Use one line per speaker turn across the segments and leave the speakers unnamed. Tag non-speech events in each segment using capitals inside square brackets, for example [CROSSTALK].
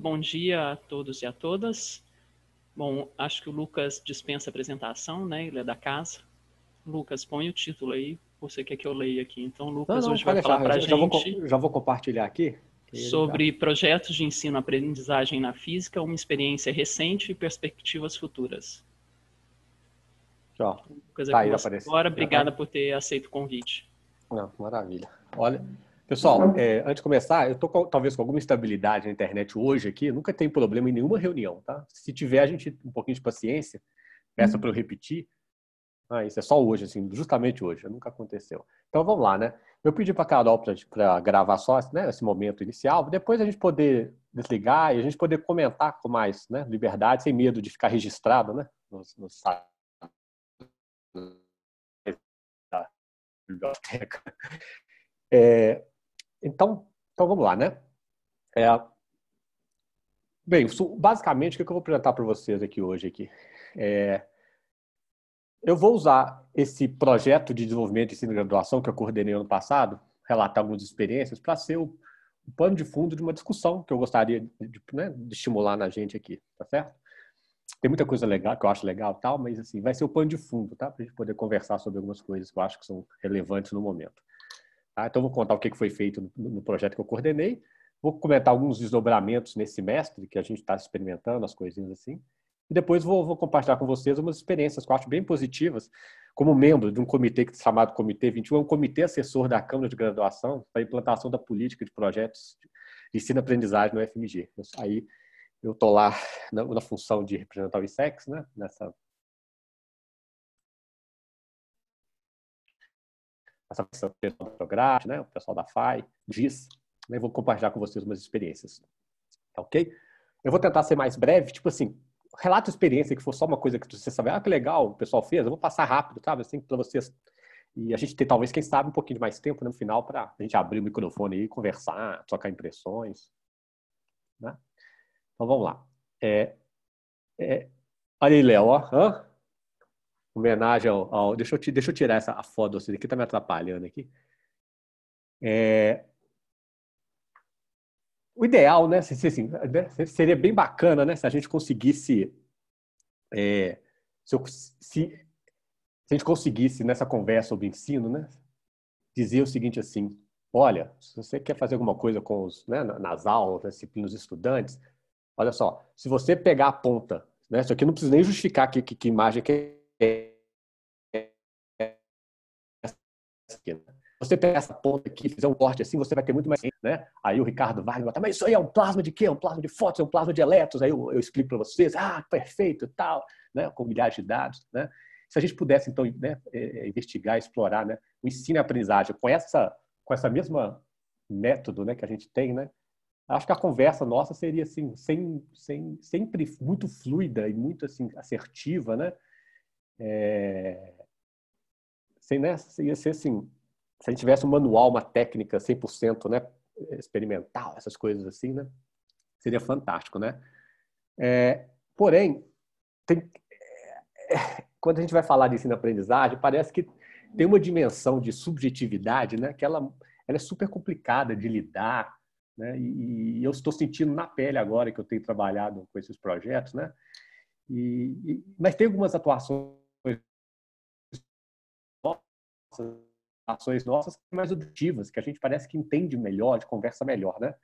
Bom dia a todos e a todas. Bom, acho que o Lucas dispensa apresentação, né? Ele é da casa. Lucas, põe o título aí. Você quer que eu leia aqui? Então, Lucas não, não, hoje vai falar para a gente. Já vou, já vou compartilhar aqui. Sobre projetos de ensino-aprendizagem na física, uma experiência recente e perspectivas futuras. Tchau. Lucas, é tá, aí, agora. Tá? Obrigada por ter aceito o convite. Não, maravilha. Olha, Pessoal, uhum. é, antes de começar, eu estou talvez com alguma instabilidade na internet hoje aqui, nunca tem problema em nenhuma reunião, tá? Se tiver, a gente um pouquinho de paciência, peça para eu uhum. repetir. Ah, isso é só hoje, assim, justamente hoje, nunca aconteceu. Então vamos lá, né? Eu pedi para a Carol para gravar só né, esse momento inicial, depois a gente poder desligar e a gente poder comentar com mais né, liberdade, sem medo de ficar registrado né, No, nos da biblioteca. É, então, então vamos lá, né? É... Bem, basicamente, o que eu vou apresentar para vocês aqui hoje aqui? É... Eu vou usar esse projeto de desenvolvimento de ensino e graduação que eu coordenei ano passado, relatar algumas experiências, para ser o, o, pano de fundo de uma discussão que eu gostaria de, de, né, de, estimular na gente aqui, tá certo? Tem muita coisa legal que eu acho legal tal, mas assim, vai ser o pano de fundo, tá? Para a gente poder conversar sobre algumas coisas que eu acho que são relevantes no momento. Tá? Então, vou contar o que foi feito no projeto que eu coordenei, vou comentar alguns desdobramentos nesse semestre que a gente está experimentando, as coisinhas assim, e depois vou, vou, compartilhar com vocês umas experiências que eu acho bem positivas, como membro de um comitê chamado Comitê 21, é um comitê assessor da Câmara de Graduação para a implantação da política de projetos de ensino-aprendizagem no FMG. Aí eu estou lá na, na, função de representar o ISEX, né, nessa essa pessoa do Prograde, né? o pessoal da FAI, diz. Né? Vou compartilhar com vocês umas experiências. Tá ok? Eu vou tentar ser mais breve, tipo assim, relata experiência que for só uma coisa que você sabe, ah, que legal, o pessoal fez, eu vou passar rápido, sabe? Assim, para vocês. E a gente tem, talvez, quem sabe, um pouquinho de mais tempo né, no final para a gente abrir o microfone e conversar, trocar impressões. Né? Então vamos lá. É, é... Olha aí, Léo, ó. Hã? homenagem ao, ao. deixa, eu, deixa eu tirar essa a foto assim, que tá me atrapalhando aqui. É, o ideal, né? Assim, né, seria bem bacana, né? Se a gente conseguisse. É, se, eu, se, se, a gente conseguisse, nessa conversa sobre ensino, né? Dizer o seguinte assim: olha, se você quer fazer alguma coisa com os, né, nas aulas, nas né, disciplinas estudantes, olha só, se você pegar a ponta, né? Isso aqui não precisa nem justificar que, que, que imagem que você pega essa ponta aqui, fizer um corte assim, você vai ter muito mais. Né? Aí o Ricardo vai falar, tá, mas isso aí é um plasma de quê? É um plasma de fotos, é um plasma de elétrons. Aí eu, eu explico para vocês, ah, perfeito e tal, né? com milhares de dados. Né? Se a gente pudesse, então, né, é, é, investigar, explorar né, o ensino e a aprendizagem com essa, com essa mesma método né, que a gente tem, né? Acho que a conversa nossa seria assim, sem, sem, sempre muito fluida e muito assim assertiva, né? É... Sem, né? Ia ser assim, se a gente tivesse um manual, uma técnica 100%, né? Experimental, essas coisas assim, né? Seria fantástico, né? É... Porém, tem... É, quando a gente vai falar de ensino-aprendizagem, parece que tem uma dimensão de subjetividade, né? Que ela, ela é super complicada de lidar, né? E, e, eu estou sentindo na pele agora que eu tenho trabalhado com esses projetos, né? E, e, mas tem algumas atuações ações nossas mais objetivas, que a gente parece que entende melhor, de conversa melhor, né?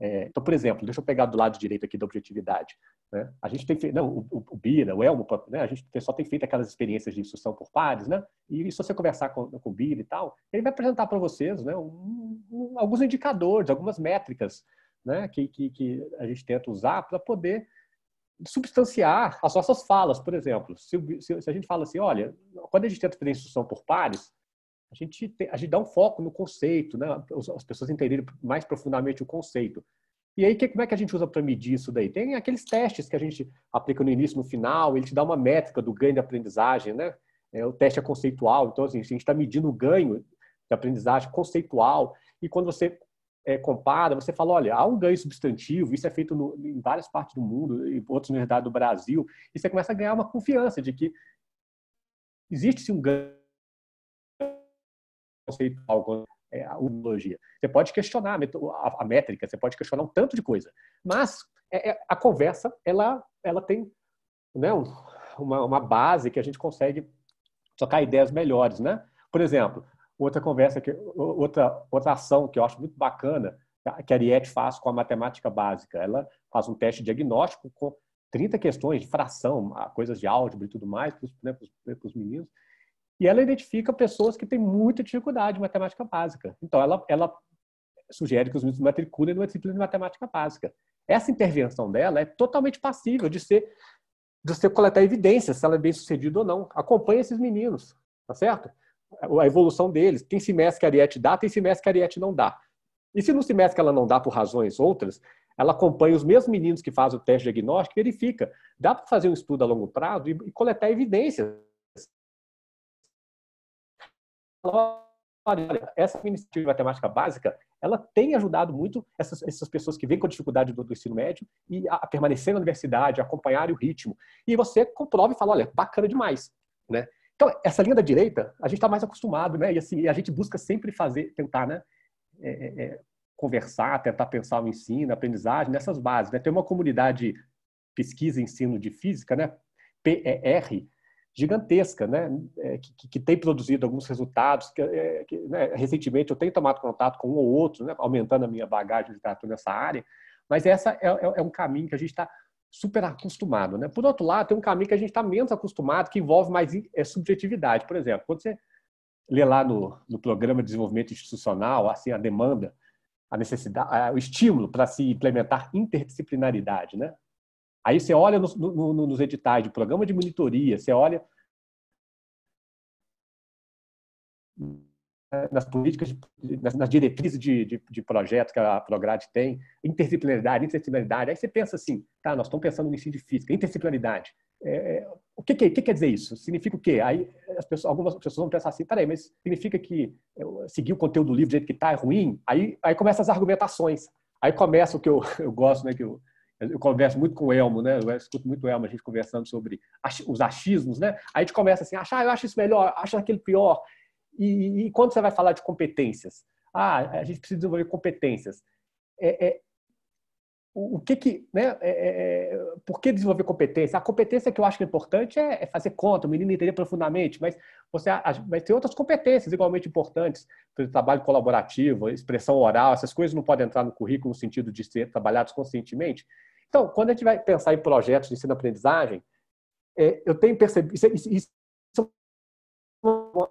É, então, por exemplo, deixa eu pegar do lado direito aqui da objetividade. Né? A gente tem feito, não, o, o Bira, o Elmo, né? a gente só tem feito aquelas experiências de instrução por pares, né? E se você conversar com, com o Bira e tal, ele vai apresentar para vocês né, um, um, alguns indicadores, algumas métricas né, que, que, que a gente tenta usar para poder substanciar as nossas falas, por exemplo. Se, se, se, a gente fala assim, olha, quando a gente tenta fazer instrução por pares, a gente, tem, a gente dá um foco no conceito, né? as pessoas entenderem mais profundamente o conceito. E aí, que, como é que a gente usa para medir isso daí? Tem aqueles testes que a gente aplica no início, no final, ele te dá uma métrica do ganho de aprendizagem, né? É, o teste é conceitual, então assim, a gente está medindo o ganho de aprendizagem conceitual, e quando você é, compara, você fala, olha, há um ganho substantivo, isso é feito no, em várias partes do mundo, em outras universidades do Brasil, e você começa a ganhar uma confiança de que existe-se um ganho conceitual, algo, é, a urologia. Você pode questionar a, a, métrica, você pode questionar um tanto de coisa, mas é, é, a conversa ela, ela tem né, um, uma, uma, base que a gente consegue tocar ideias melhores, né? Por exemplo, outra conversa que outra outra ação que eu acho muito bacana que a Ariete faz com a matemática básica. Ela faz um teste diagnóstico com 30 questões de fração, coisas de álgebra e tudo mais para os né, né meninos. E ela identifica pessoas que têm muita dificuldade em matemática básica. Então, ela, ela sugere que os meninos matriculem numa disciplina de matemática básica. Essa intervenção dela é totalmente passível de ser de ser coletar evidências se ela é bem sucedida ou não. Acompanhe esses meninos, tá certo? A evolução deles. Tem semestre que a Ariete dá, tem semestre que a Ariete não dá. E se no semestre que ela não dá por razões outras, ela acompanha os mesmos meninos que fazem o teste diagnóstico e verifica. Dá para fazer um estudo a longo prazo e coletar evidências olha, essa iniciativa de matemática básica, ela tem ajudado muito essas, essas pessoas que vêm com dificuldade do, do ensino médio e a, a, permanecer na universidade, acompanhar o ritmo. E você comprova e fala, olha, bacana demais, né? Então, essa linha da direita, a gente está mais acostumado, né? E assim, a gente busca sempre fazer, tentar, né? É, é, é conversar, tentar pensar o ensino, a aprendizagem, nessas bases, né? Tem uma comunidade pesquisa e ensino de física, né? PER, gigantesca, né? É, que, que, tem produzido alguns resultados. Que, é, que né? Recentemente eu tenho tomado contato com um ou outro, né? aumentando a minha bagagem de literatura nessa área, mas essa é, é, é um caminho que a gente está super acostumado. Né? Por outro lado, tem um caminho que a gente está menos acostumado, que envolve mais é, subjetividade. Por exemplo, quando você lê lá no, no Programa de Desenvolvimento Institucional assim, a demanda, a necessidade, o estímulo para se implementar interdisciplinaridade. Né? Aí você olha nos, no, nos editais de programa de monitoria, você olha nas políticas, nas, nas diretrizes de, de, de, projeto que a Prograde tem, interdisciplinaridade, interdisciplinaridade. Aí você pensa assim, tá, nós estamos pensando no ensino de física, interdisciplinaridade. É, é o que, que, que, quer dizer isso? Significa o quê? Aí pessoas, algumas pessoas vão pensar assim, peraí, mas significa que seguir o conteúdo do livro do jeito que está é ruim? Aí, aí começam as argumentações. Aí começa o que eu, [LAUGHS] eu gosto, né, que eu, eu converso muito com o Elmo, né? Eu escuto muito o Elmo, a gente conversando sobre os achismos, né? Aí a gente começa assim, achar, ah, eu acho isso melhor, acho aquele pior. E, e, quando você vai falar de competências? Ah, a gente precisa desenvolver competências. É, é, o que que, né, é, é, é, por que desenvolver competência? A competência que eu acho que é importante é, é fazer conta, o menino entender profundamente, mas você vai ter outras competências igualmente importantes, pelo trabalho colaborativo, expressão oral, essas coisas não podem entrar no currículo no sentido de ser trabalhados conscientemente. Então, quando a gente vai pensar em projetos de ensino-aprendizagem, é, eu tenho percebido, isso, isso, isso é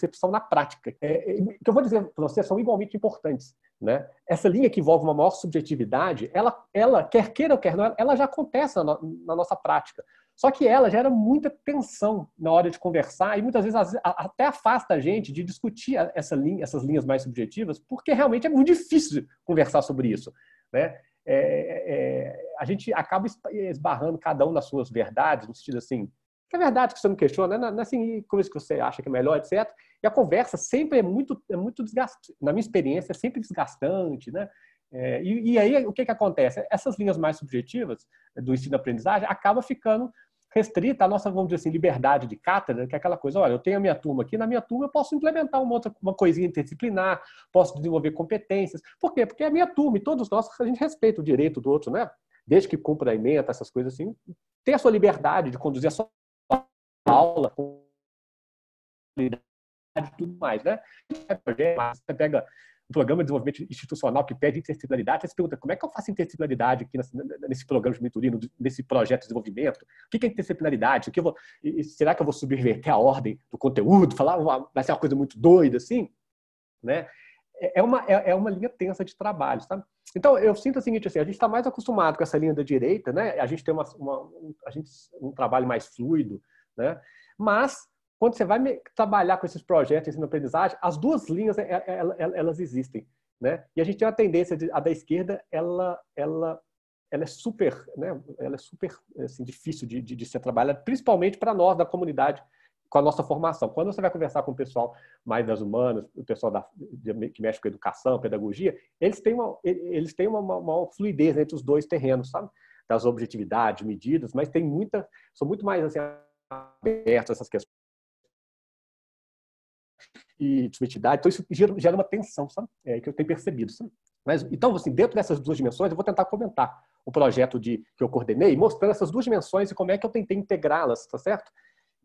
percepção na prática. É, é que eu vou dizer para vocês são igualmente importantes. Né? Essa linha que envolve uma maior subjetividade, ela, ela quer queira ou quer não, ela já acontece na, na nossa prática. Só que ela gera muita tensão na hora de conversar e muitas vezes até afasta a gente de discutir essa linha, essas linhas mais subjetivas, porque realmente é muito difícil conversar sobre isso. Né? É, é, é a gente acaba esbarrando cada um nas suas verdades, no sentido assim, que é verdade que você não questiona, né? não é assim, como é que você acha que é melhor, etc. E a conversa sempre é muito, é muito desgastante, na minha experiência, é sempre desgastante, né? É, e, e, aí, o que, que acontece? Essas linhas mais subjetivas do ensino-aprendizagem acaba ficando restrita à nossa, vamos dizer assim, liberdade de cátedra, que é aquela coisa, olha, eu tenho a minha turma aqui, na minha turma eu posso implementar uma outra uma coisinha interdisciplinar, posso desenvolver competências. Por quê? Porque é a minha turma e todos nós, a gente respeita o direito do outro, né? Desde que cumpra a emenda, essas coisas assim, ter a sua liberdade de conduzir a sua aula com e tudo mais, né? É, você pega um programa de desenvolvimento institucional que pede interdisciplinaridade, você se pergunta como é que eu faço interdisciplinaridade aqui nesse programa de mentoria, nesse projeto de desenvolvimento? O que é interdisciplinaridade? O que vou, será que eu vou subverter a ordem do conteúdo? Falar uma, vai ser uma coisa muito doida, assim? Né? É, é uma, é, é uma linha tensa de trabalho, sabe? Então, eu sinto o seguinte, assim, a gente está mais acostumado com essa linha da direita, né? A gente tem uma, uma um, a gente, um trabalho mais fluido, né? Mas quando você vai trabalhar com esses projetos de aprendizagem as duas linhas é, é, elas existem, né? E a gente tem uma tendência de, a da esquerda, ela, ela, ela é super, né? Ela é super assim, difícil de, de, de ser trabalhada, principalmente para nós da comunidade com a nossa formação. Quando você vai conversar com o pessoal mais das humanas, o pessoal da, que mexe com educação, pedagogia, eles têm uma, eles têm uma, uma, fluidez entre os dois terrenos, sabe? Das objetividades, medidas, mas tem muita, são muito mais assim, abertos a essas questões e desonestidade. Então, isso gera, gera uma tensão, sabe? É, que eu tenho percebido. Sabe? Mas, então, assim, dentro dessas duas dimensões, eu vou tentar comentar o projeto de, que eu coordenei, mostrando essas duas dimensões e como é que eu tentei integrá-las, tá certo?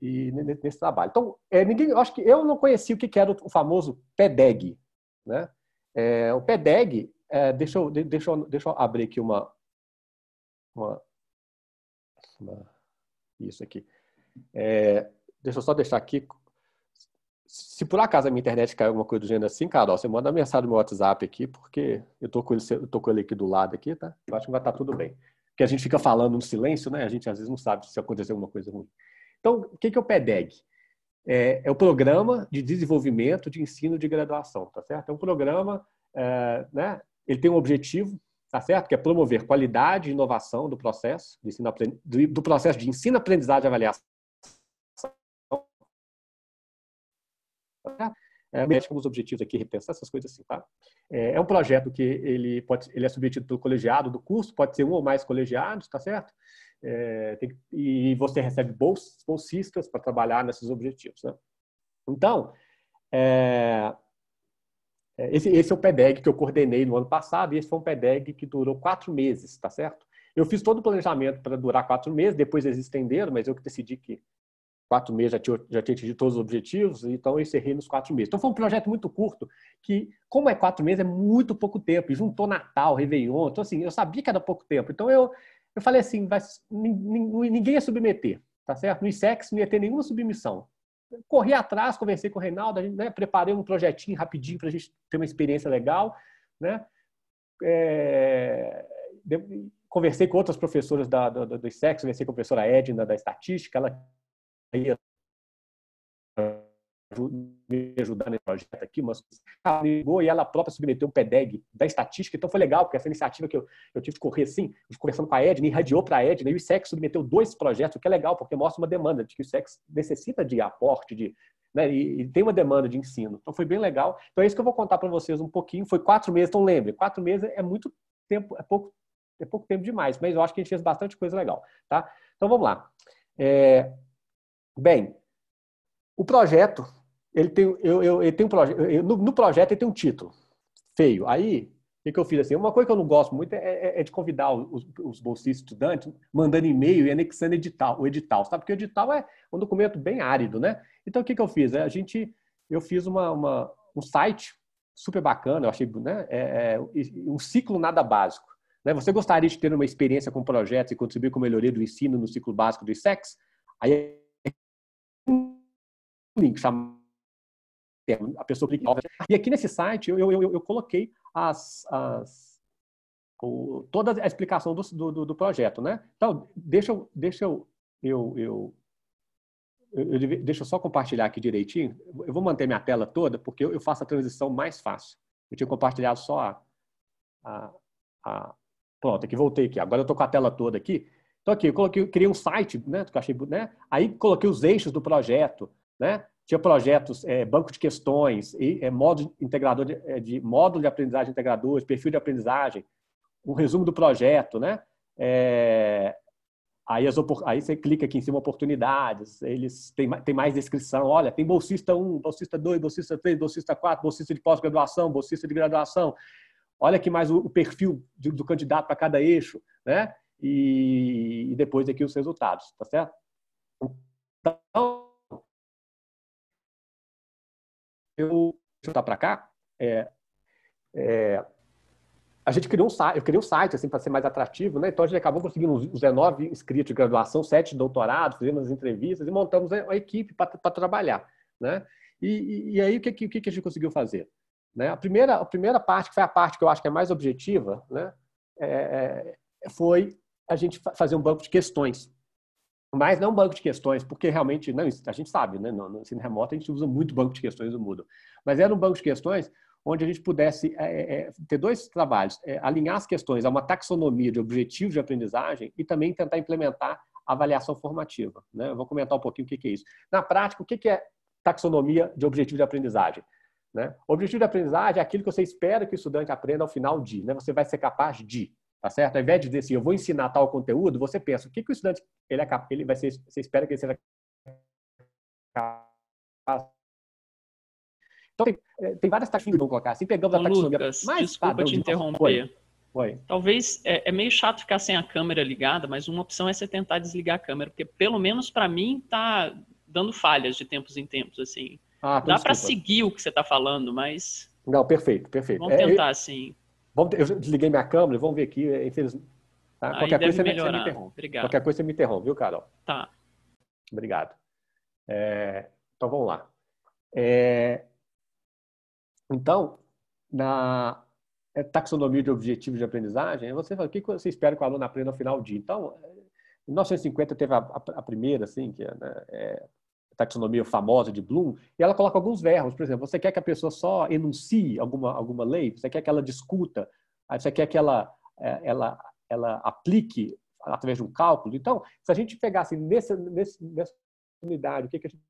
E nesse trabalho. Então, é, ninguém, acho que eu não conhecia o que era o famoso PEDEG, né? É, o PEDEG, é, deixa, eu, deixa, eu, deixa eu abrir aqui uma, uma, uma isso aqui. É, deixa eu só deixar aqui se por acaso a minha internet cair alguma coisa do gênero assim, Carol, você manda mensagem no meu WhatsApp aqui, porque eu tô com ele, eu tô com ele aqui do lado aqui, tá? Eu acho que vai estar tá tudo bem. Porque a gente fica falando no silêncio, né? A gente às vezes não sabe se acontecer alguma coisa ruim. Então, o que, que é o PEDEG? É, é o Programa de Desenvolvimento de Ensino de Graduação, tá certo? É um programa, é, né? Ele tem um objetivo, tá certo? Que é promover qualidade e inovação do processo, de ensino, do processo de ensino, aprendizagem e avaliação Tá? É, mexe com os objetivos aqui, repensar essas coisas assim, tá? É, é, um projeto que ele pode, ele é submetido pelo colegiado do curso, pode ser um ou mais colegiados, tá certo? É, tem, e você recebe bolsas, bolsistas para trabalhar nesses objetivos, né? Então, é, é esse, esse, é o PEDEG que eu coordenei no ano passado, e esse foi um PEDEG que durou quatro meses, tá certo? Eu fiz todo o planejamento para durar quatro meses, depois eles estenderam, mas eu que decidi que quatro meses já tinha, já tinha atingido todos os objetivos, então eu encerrei nos quatro meses. Então foi um projeto muito curto, que, como é quatro meses, é muito pouco tempo, e juntou Natal, Réveillon, então assim, eu sabia que era pouco tempo. Então eu, eu falei assim, vai, ninguém ia submeter, tá certo? No ISEX não ia ter nenhuma submissão. corri atrás, conversei com o Reinaldo, a gente, né, preparei um projetinho rapidinho para a gente ter uma experiência legal, né? É... Conversei com outras professoras da, do, do ISEX, conversei com a professora Edna da Estatística, ela me ajudar nesse projeto aqui, mas ligou e ela própria submeteu um PEDEG da estatística, então foi legal, porque essa iniciativa que eu, eu tive que correr assim, conversando com a Edna, irradiou para a Edna, e o Sex submeteu dois projetos, o que é legal, porque mostra uma demanda de que o Sex necessita de aporte, de, né, e, e, tem uma demanda de ensino. Então foi bem legal. Então é isso que eu vou contar para vocês um pouquinho. Foi quatro meses, então lembre, quatro meses é muito tempo, é pouco, é pouco tempo demais, mas eu acho que a gente fez bastante coisa legal, tá? Então vamos lá. É, Bem, o projeto, ele tem, eu, eu, ele tem um projeto, no, no, projeto ele tem um título feio. Aí, o que eu fiz assim? Uma coisa que eu não gosto muito é, é, é de convidar os, os bolsistas estudantes, mandando e-mail e anexando edital, o edital, sabe? Porque o edital é um documento bem árido, né? Então, o que, que eu fiz? É, a gente, eu fiz uma, uma um site super bacana, eu achei, né? É, é um ciclo nada básico. Né? Você gostaria de ter uma experiência com projetos e contribuir com a melhoria do ensino no ciclo básico do ISEX? Aí link chamado a pessoa clica E aqui nesse site eu, eu, eu, eu coloquei as, as o, toda a explicação do, do, do, projeto, né? Então, deixa eu, deixa eu, eu, eu, eu, eu deixa eu só compartilhar aqui direitinho. Eu vou manter minha tela toda porque eu, faço a transição mais fácil. Eu tinha compartilhado só a, a, a pronto, aqui voltei aqui. Agora eu tô com a tela toda aqui. Então aqui, eu coloquei, criei um site, né, que achei, né? Aí coloquei os eixos do projeto, né? Tinha projetos, é, banco de questões, e, é, integrador de, é, de, módulo de aprendizagem integrador, perfil de aprendizagem, um resumo do projeto, né? É, aí, as, aí você clica aqui em cima oportunidades, eles tem, tem mais descrição, olha, tem bolsista 1, bolsista 2, bolsista 3, bolsista 4, bolsista de pós-graduação, bolsista de graduação, olha aqui mais o, o perfil do candidato para cada eixo, né? e, e depois aqui os resultados, tá certo? Então, eu voltar para cá, é, é, a gente criou um site, eu criei um site assim para ser mais atrativo, né? Então a gente acabou conseguindo uns 19 inscritos de graduação, 7 de doutorado, fizemos as entrevistas e montamos a, equipe para trabalhar, né? E, e, aí o que, que a gente conseguiu fazer? Né? A, primeira, a primeira parte, que foi a parte que eu acho que é mais objetiva, né? É, é foi a gente fazer um banco de questões. Mas não um banco de questões, porque realmente, não, a gente sabe, né? no ensino remoto a gente usa muito banco de questões no Moodle. Mas era um banco de questões onde a gente pudesse é, é, é ter dois trabalhos, é, alinhar as questões a uma taxonomia de objetivos de aprendizagem e também tentar implementar avaliação formativa. Né? Eu vou comentar um pouquinho o que, é isso. Na prática, o que, é taxonomia de objetivo de aprendizagem? Né? Objetivo de aprendizagem é aquilo que você espera que o estudante aprenda ao final de, né? você vai ser capaz de. Tá certo? Ao invés de dizer assim, eu vou ensinar tal conteúdo, você pensa, o que, que o estudante ele é capaz, ele vai ser, você espera que ele seja capaz. Então, tem, é, tem várias taxonomias que colocar. Assim, pegamos Ô, a taxonomia Lucas, mais desculpa padrão, te interromper. foi Talvez é, é, meio chato ficar sem a câmera ligada, mas uma opção é você tentar desligar a câmera, porque pelo menos para mim tá dando falhas de tempos em tempos, assim. Ah, Dá para seguir o que você está falando, mas. Não, perfeito, perfeito. Vamos é, tentar, eu... assim. Vamos ter, eu desliguei minha câmera, vamos ver aqui, é, infelizmente. Tá? Qualquer, coisa, você, você me interrompe. Obrigado. Qualquer coisa você me interrompe, viu, Carol? Tá. Obrigado. É, então vamos lá. É, então, na é, taxonomia de objetivos de aprendizagem, você fala o que você espera que o aluno aprenda no final do dia. Então, em 1950 teve a, a, a primeira, assim, que é, né, é, taxonomia famosa de Bloom, e ela coloca alguns verbos. Por exemplo, você quer que a pessoa só enuncie alguma, alguma lei? Você quer que ela discuta? Você quer que ela, é, ela, ela aplique através de um cálculo? Então, se a gente pegasse nessa nessa unidade, o que, que a gente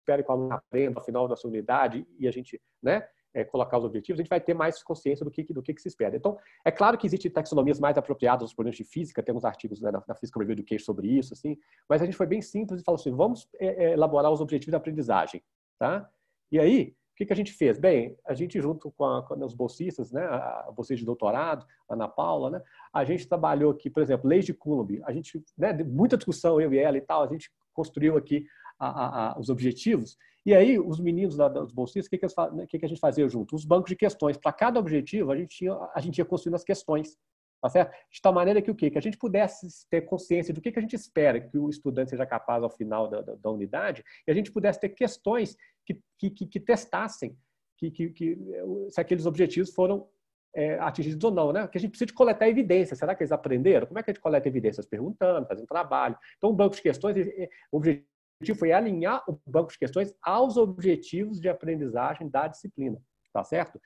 espera que o aluno aprenda ao final dessa unidade, e a gente né, é, colocar os objetivos, a gente vai ter mais consciência do que, do que, que se espera. Então, é claro que existem taxonomias mais apropriadas aos problemas de física, tem artigos né, na, na Physical Review Education sobre isso, assim, mas a gente foi bem simples e falou assim, vamos é, é elaborar os objetivos da aprendizagem, tá? E aí, o que, que a gente fez? Bem, a gente junto com, a, com os bolsistas, né, a bolsista de doutorado, a Ana Paula, né, a gente trabalhou aqui, por exemplo, leis de Coulomb. A gente, né, muita discussão eu e ela e tal, a gente construiu aqui a, a, a, os objetivos. E aí, os meninos da, dos bolsistas, o que, que, que, a gente fazia junto? Os bancos de questões. Para cada objetivo, a gente, tinha, a gente ia construindo as questões, tá certo? De tal maneira que o quê? Que a gente pudesse ter consciência do que, que a gente espera que o estudante seja capaz ao final da, da, da unidade, e a gente pudesse ter questões que, que, que, que testassem que, que, que, eh, se aqueles objetivos foram é, atingidos ou não, né? Porque a gente precisa de coletar evidência. Será que eles aprenderam? Como é que a gente coleta evidências? Perguntando, fazendo trabalho. Então, o banco de questões, é, o objetivo foi alinhar o banco de questões aos objetivos de aprendizagem da disciplina, tá certo?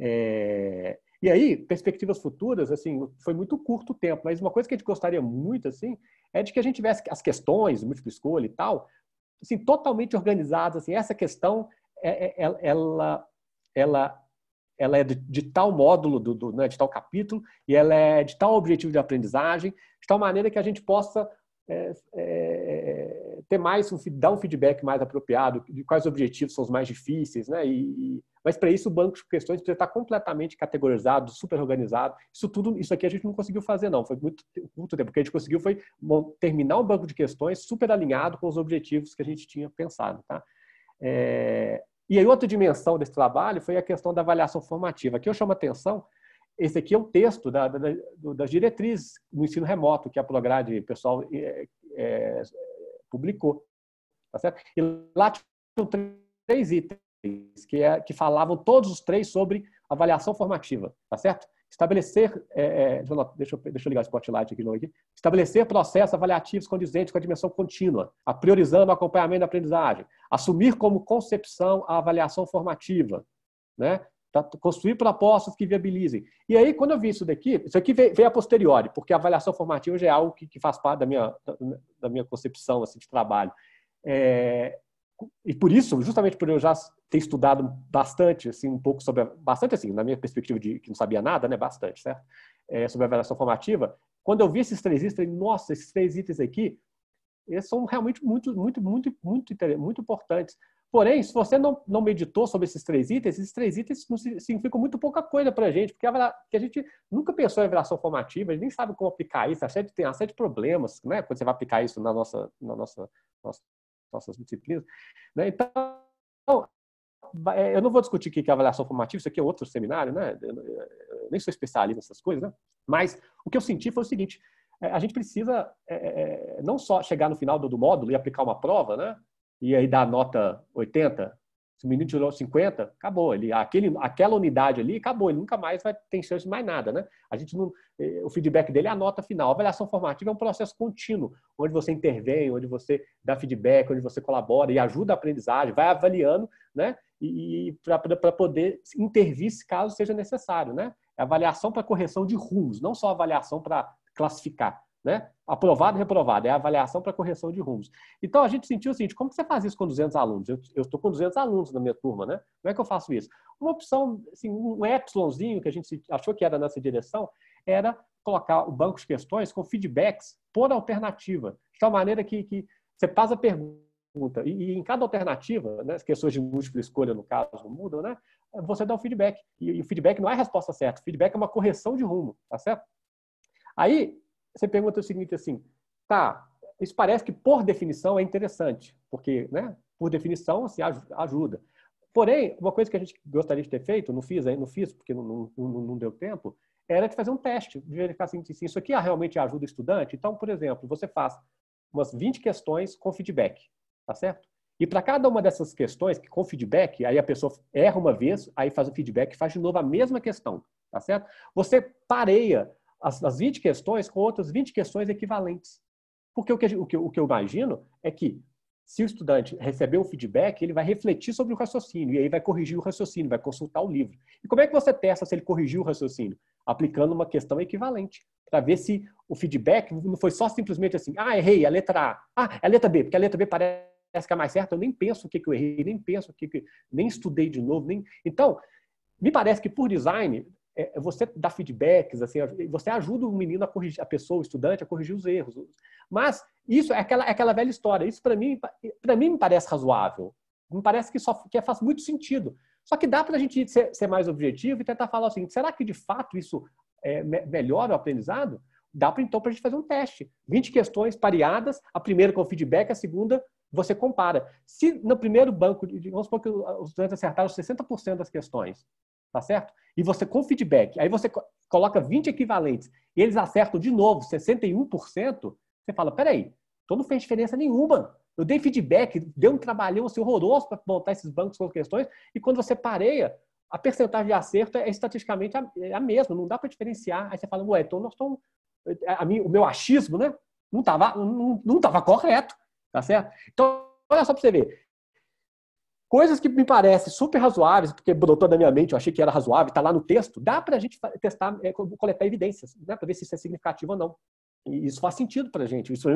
É... E aí, perspectivas futuras, assim, foi muito curto o tempo, mas uma coisa que a gente gostaria muito, assim, é de que a gente tivesse as questões, múltipla escolha e tal, assim, totalmente organizadas, assim, essa questão, é, é, ela, ela ela é de, de tal módulo, do, do né, de tal capítulo, e ela é de tal objetivo de aprendizagem, de tal maneira que a gente possa é, é, ter mais, um, dar um feedback mais apropriado, de quais objetivos são os mais difíceis, né? E, mas para isso o banco de questões precisa estar completamente categorizado, super organizado. Isso tudo, isso aqui a gente não conseguiu fazer não, foi muito, muito tempo. O que a gente conseguiu foi terminar um banco de questões super alinhado com os objetivos que a gente tinha pensado, tá? É, e aí, outra dimensão desse trabalho foi a questão da avaliação formativa. Aqui eu chamo a atenção, esse aqui é um texto da, da, das diretrizes no ensino remoto que a Prograde pessoal é, é, publicou. Tá certo? E lá tinham três itens que, é, que falavam todos os três sobre avaliação formativa, tá certo? estabelecer, é, é, deixa, eu, deixa eu ligar o spotlight aqui aqui. estabelecer processos avaliativos condizentes com a dimensão contínua, a priorizando o acompanhamento da aprendizagem, assumir como concepção a avaliação formativa, né? Tá, construir propostas que viabilizem. E aí, quando eu vi isso daqui, isso aqui veio a posteriori, porque a avaliação formativa já é algo que, que faz parte da minha, da minha concepção assim, de trabalho. É, e por isso, justamente por eu já ter estudado bastante, assim, um pouco sobre, a, bastante assim, na minha perspectiva de que não sabia nada, né, bastante, certo? É, sobre a avaliação formativa, quando eu vi esses três itens, falei, nossa, esses três itens aqui, eles são realmente muito, muito, muito, muito, muito importantes. Porém, se você não, não meditou sobre esses três itens, esses três itens significam muito pouca coisa para a gente, porque a, porque a gente nunca pensou em avaliação formativa, a gente nem sabe como aplicar isso, a gente tem uma série de problemas, né? Quando você vai aplicar isso na nossa, na nossa, nossa nossas disciplinas. Né? Então, é, eu não vou discutir aqui que é avaliação formativa, isso aqui é outro seminário, né? Eu nem sou especialista nessas coisas, né? Mas o que eu senti foi o seguinte: é, a gente precisa é, não só chegar no final do, do módulo e aplicar uma prova, né? E aí dar nota 80, se o menino tirou 50, acabou. Ele, aquele, aquela unidade ali, acabou. Ele nunca mais vai ter chance de mais nada, né? A gente não, eh, o feedback dele é a nota final. A avaliação formativa é um processo contínuo, onde você intervém, onde você dá feedback, onde você colabora e ajuda a aprendizagem, vai avaliando, né? E, e para poder intervir se caso seja necessário, né? É avaliação para correção de rumos, não só avaliação para classificar. Né? Aprovado e reprovado, é a avaliação para correção de rumos. Então a gente sentiu o seguinte: como você faz isso com 200 alunos? Eu estou com 200 alunos na minha turma, né? Como é que eu faço isso? Uma opção, assim, um epsilonzinho que a gente achou que era nessa direção, era colocar o banco de questões com feedbacks por alternativa, de tal maneira que, que você faz a pergunta e, e em cada alternativa, né, as questões de múltipla escolha, no caso, mudam, né? Você dá o um feedback. E, e o feedback não é a resposta certa, o feedback é uma correção de rumo, tá certo? Aí, você pergunta o seguinte assim, tá, isso parece que por definição é interessante, porque, né, por definição, assim, ajuda. Porém, uma coisa que a gente gostaria de ter feito, não fiz, não fiz porque não, não, não deu tempo, era de fazer um teste, de verificar assim, se isso aqui é realmente ajuda o estudante. Então, por exemplo, você faz umas 20 questões com feedback, tá certo? E para cada uma dessas questões, com feedback, aí a pessoa erra uma vez, aí faz o feedback, faz de novo a mesma questão, tá certo? Você pareia as, as 20 questões com outras 20 questões equivalentes. Porque o que, o, que, o que eu imagino é que, se o estudante receber o feedback, ele vai refletir sobre o raciocínio, e aí vai corrigir o raciocínio, vai consultar o livro. E como é que você testa se ele corrigiu o raciocínio? Aplicando uma questão equivalente, para ver se o feedback não foi só simplesmente assim, ah, errei, a letra A, ah, é a letra B, porque a letra B parece que é mais certa, eu nem penso o que, que eu errei, nem penso o que, que... nem estudei de novo, nem... Então, me parece que por design, é, você dá feedbacks, assim, você ajuda o menino a corrigir, a pessoa, o estudante, a corrigir os erros. Mas isso é aquela, é aquela velha história. Isso para mim, para mim me parece razoável. Me parece que só que faz muito sentido. Só que dá para a gente ser, ser, mais objetivo e tentar falar o seguinte: será que de fato isso é, melhora o aprendizado? Dá para então para a gente fazer um teste. 20 questões pareadas, a primeira com feedback, a segunda você compara. Se no primeiro banco, vamos supor que os estudantes acertaram 60% das questões, tá certo? E você com feedback, aí você coloca 20 equivalentes, e eles acertam de novo 61%, você fala, peraí, então não fez diferença nenhuma. Eu dei feedback, deu um trabalhão assim, horroroso para montar esses bancos com questões, e quando você pareia, a percentagem de acerto é estatisticamente a, é a mesma, não dá para diferenciar. Aí você fala, ué, então nós estamos. Eh, a mim, o meu achismo, né? Não estava não, não tava correto, tá certo? Então, olha só para você ver. Coisas que me parecem super razoáveis, porque brotou na minha mente, eu achei que era razoável, está lá no texto, dá para a gente testar, é, coletar evidências, né, para ver se isso é significativo ou não. E isso faz sentido para a gente. Isso,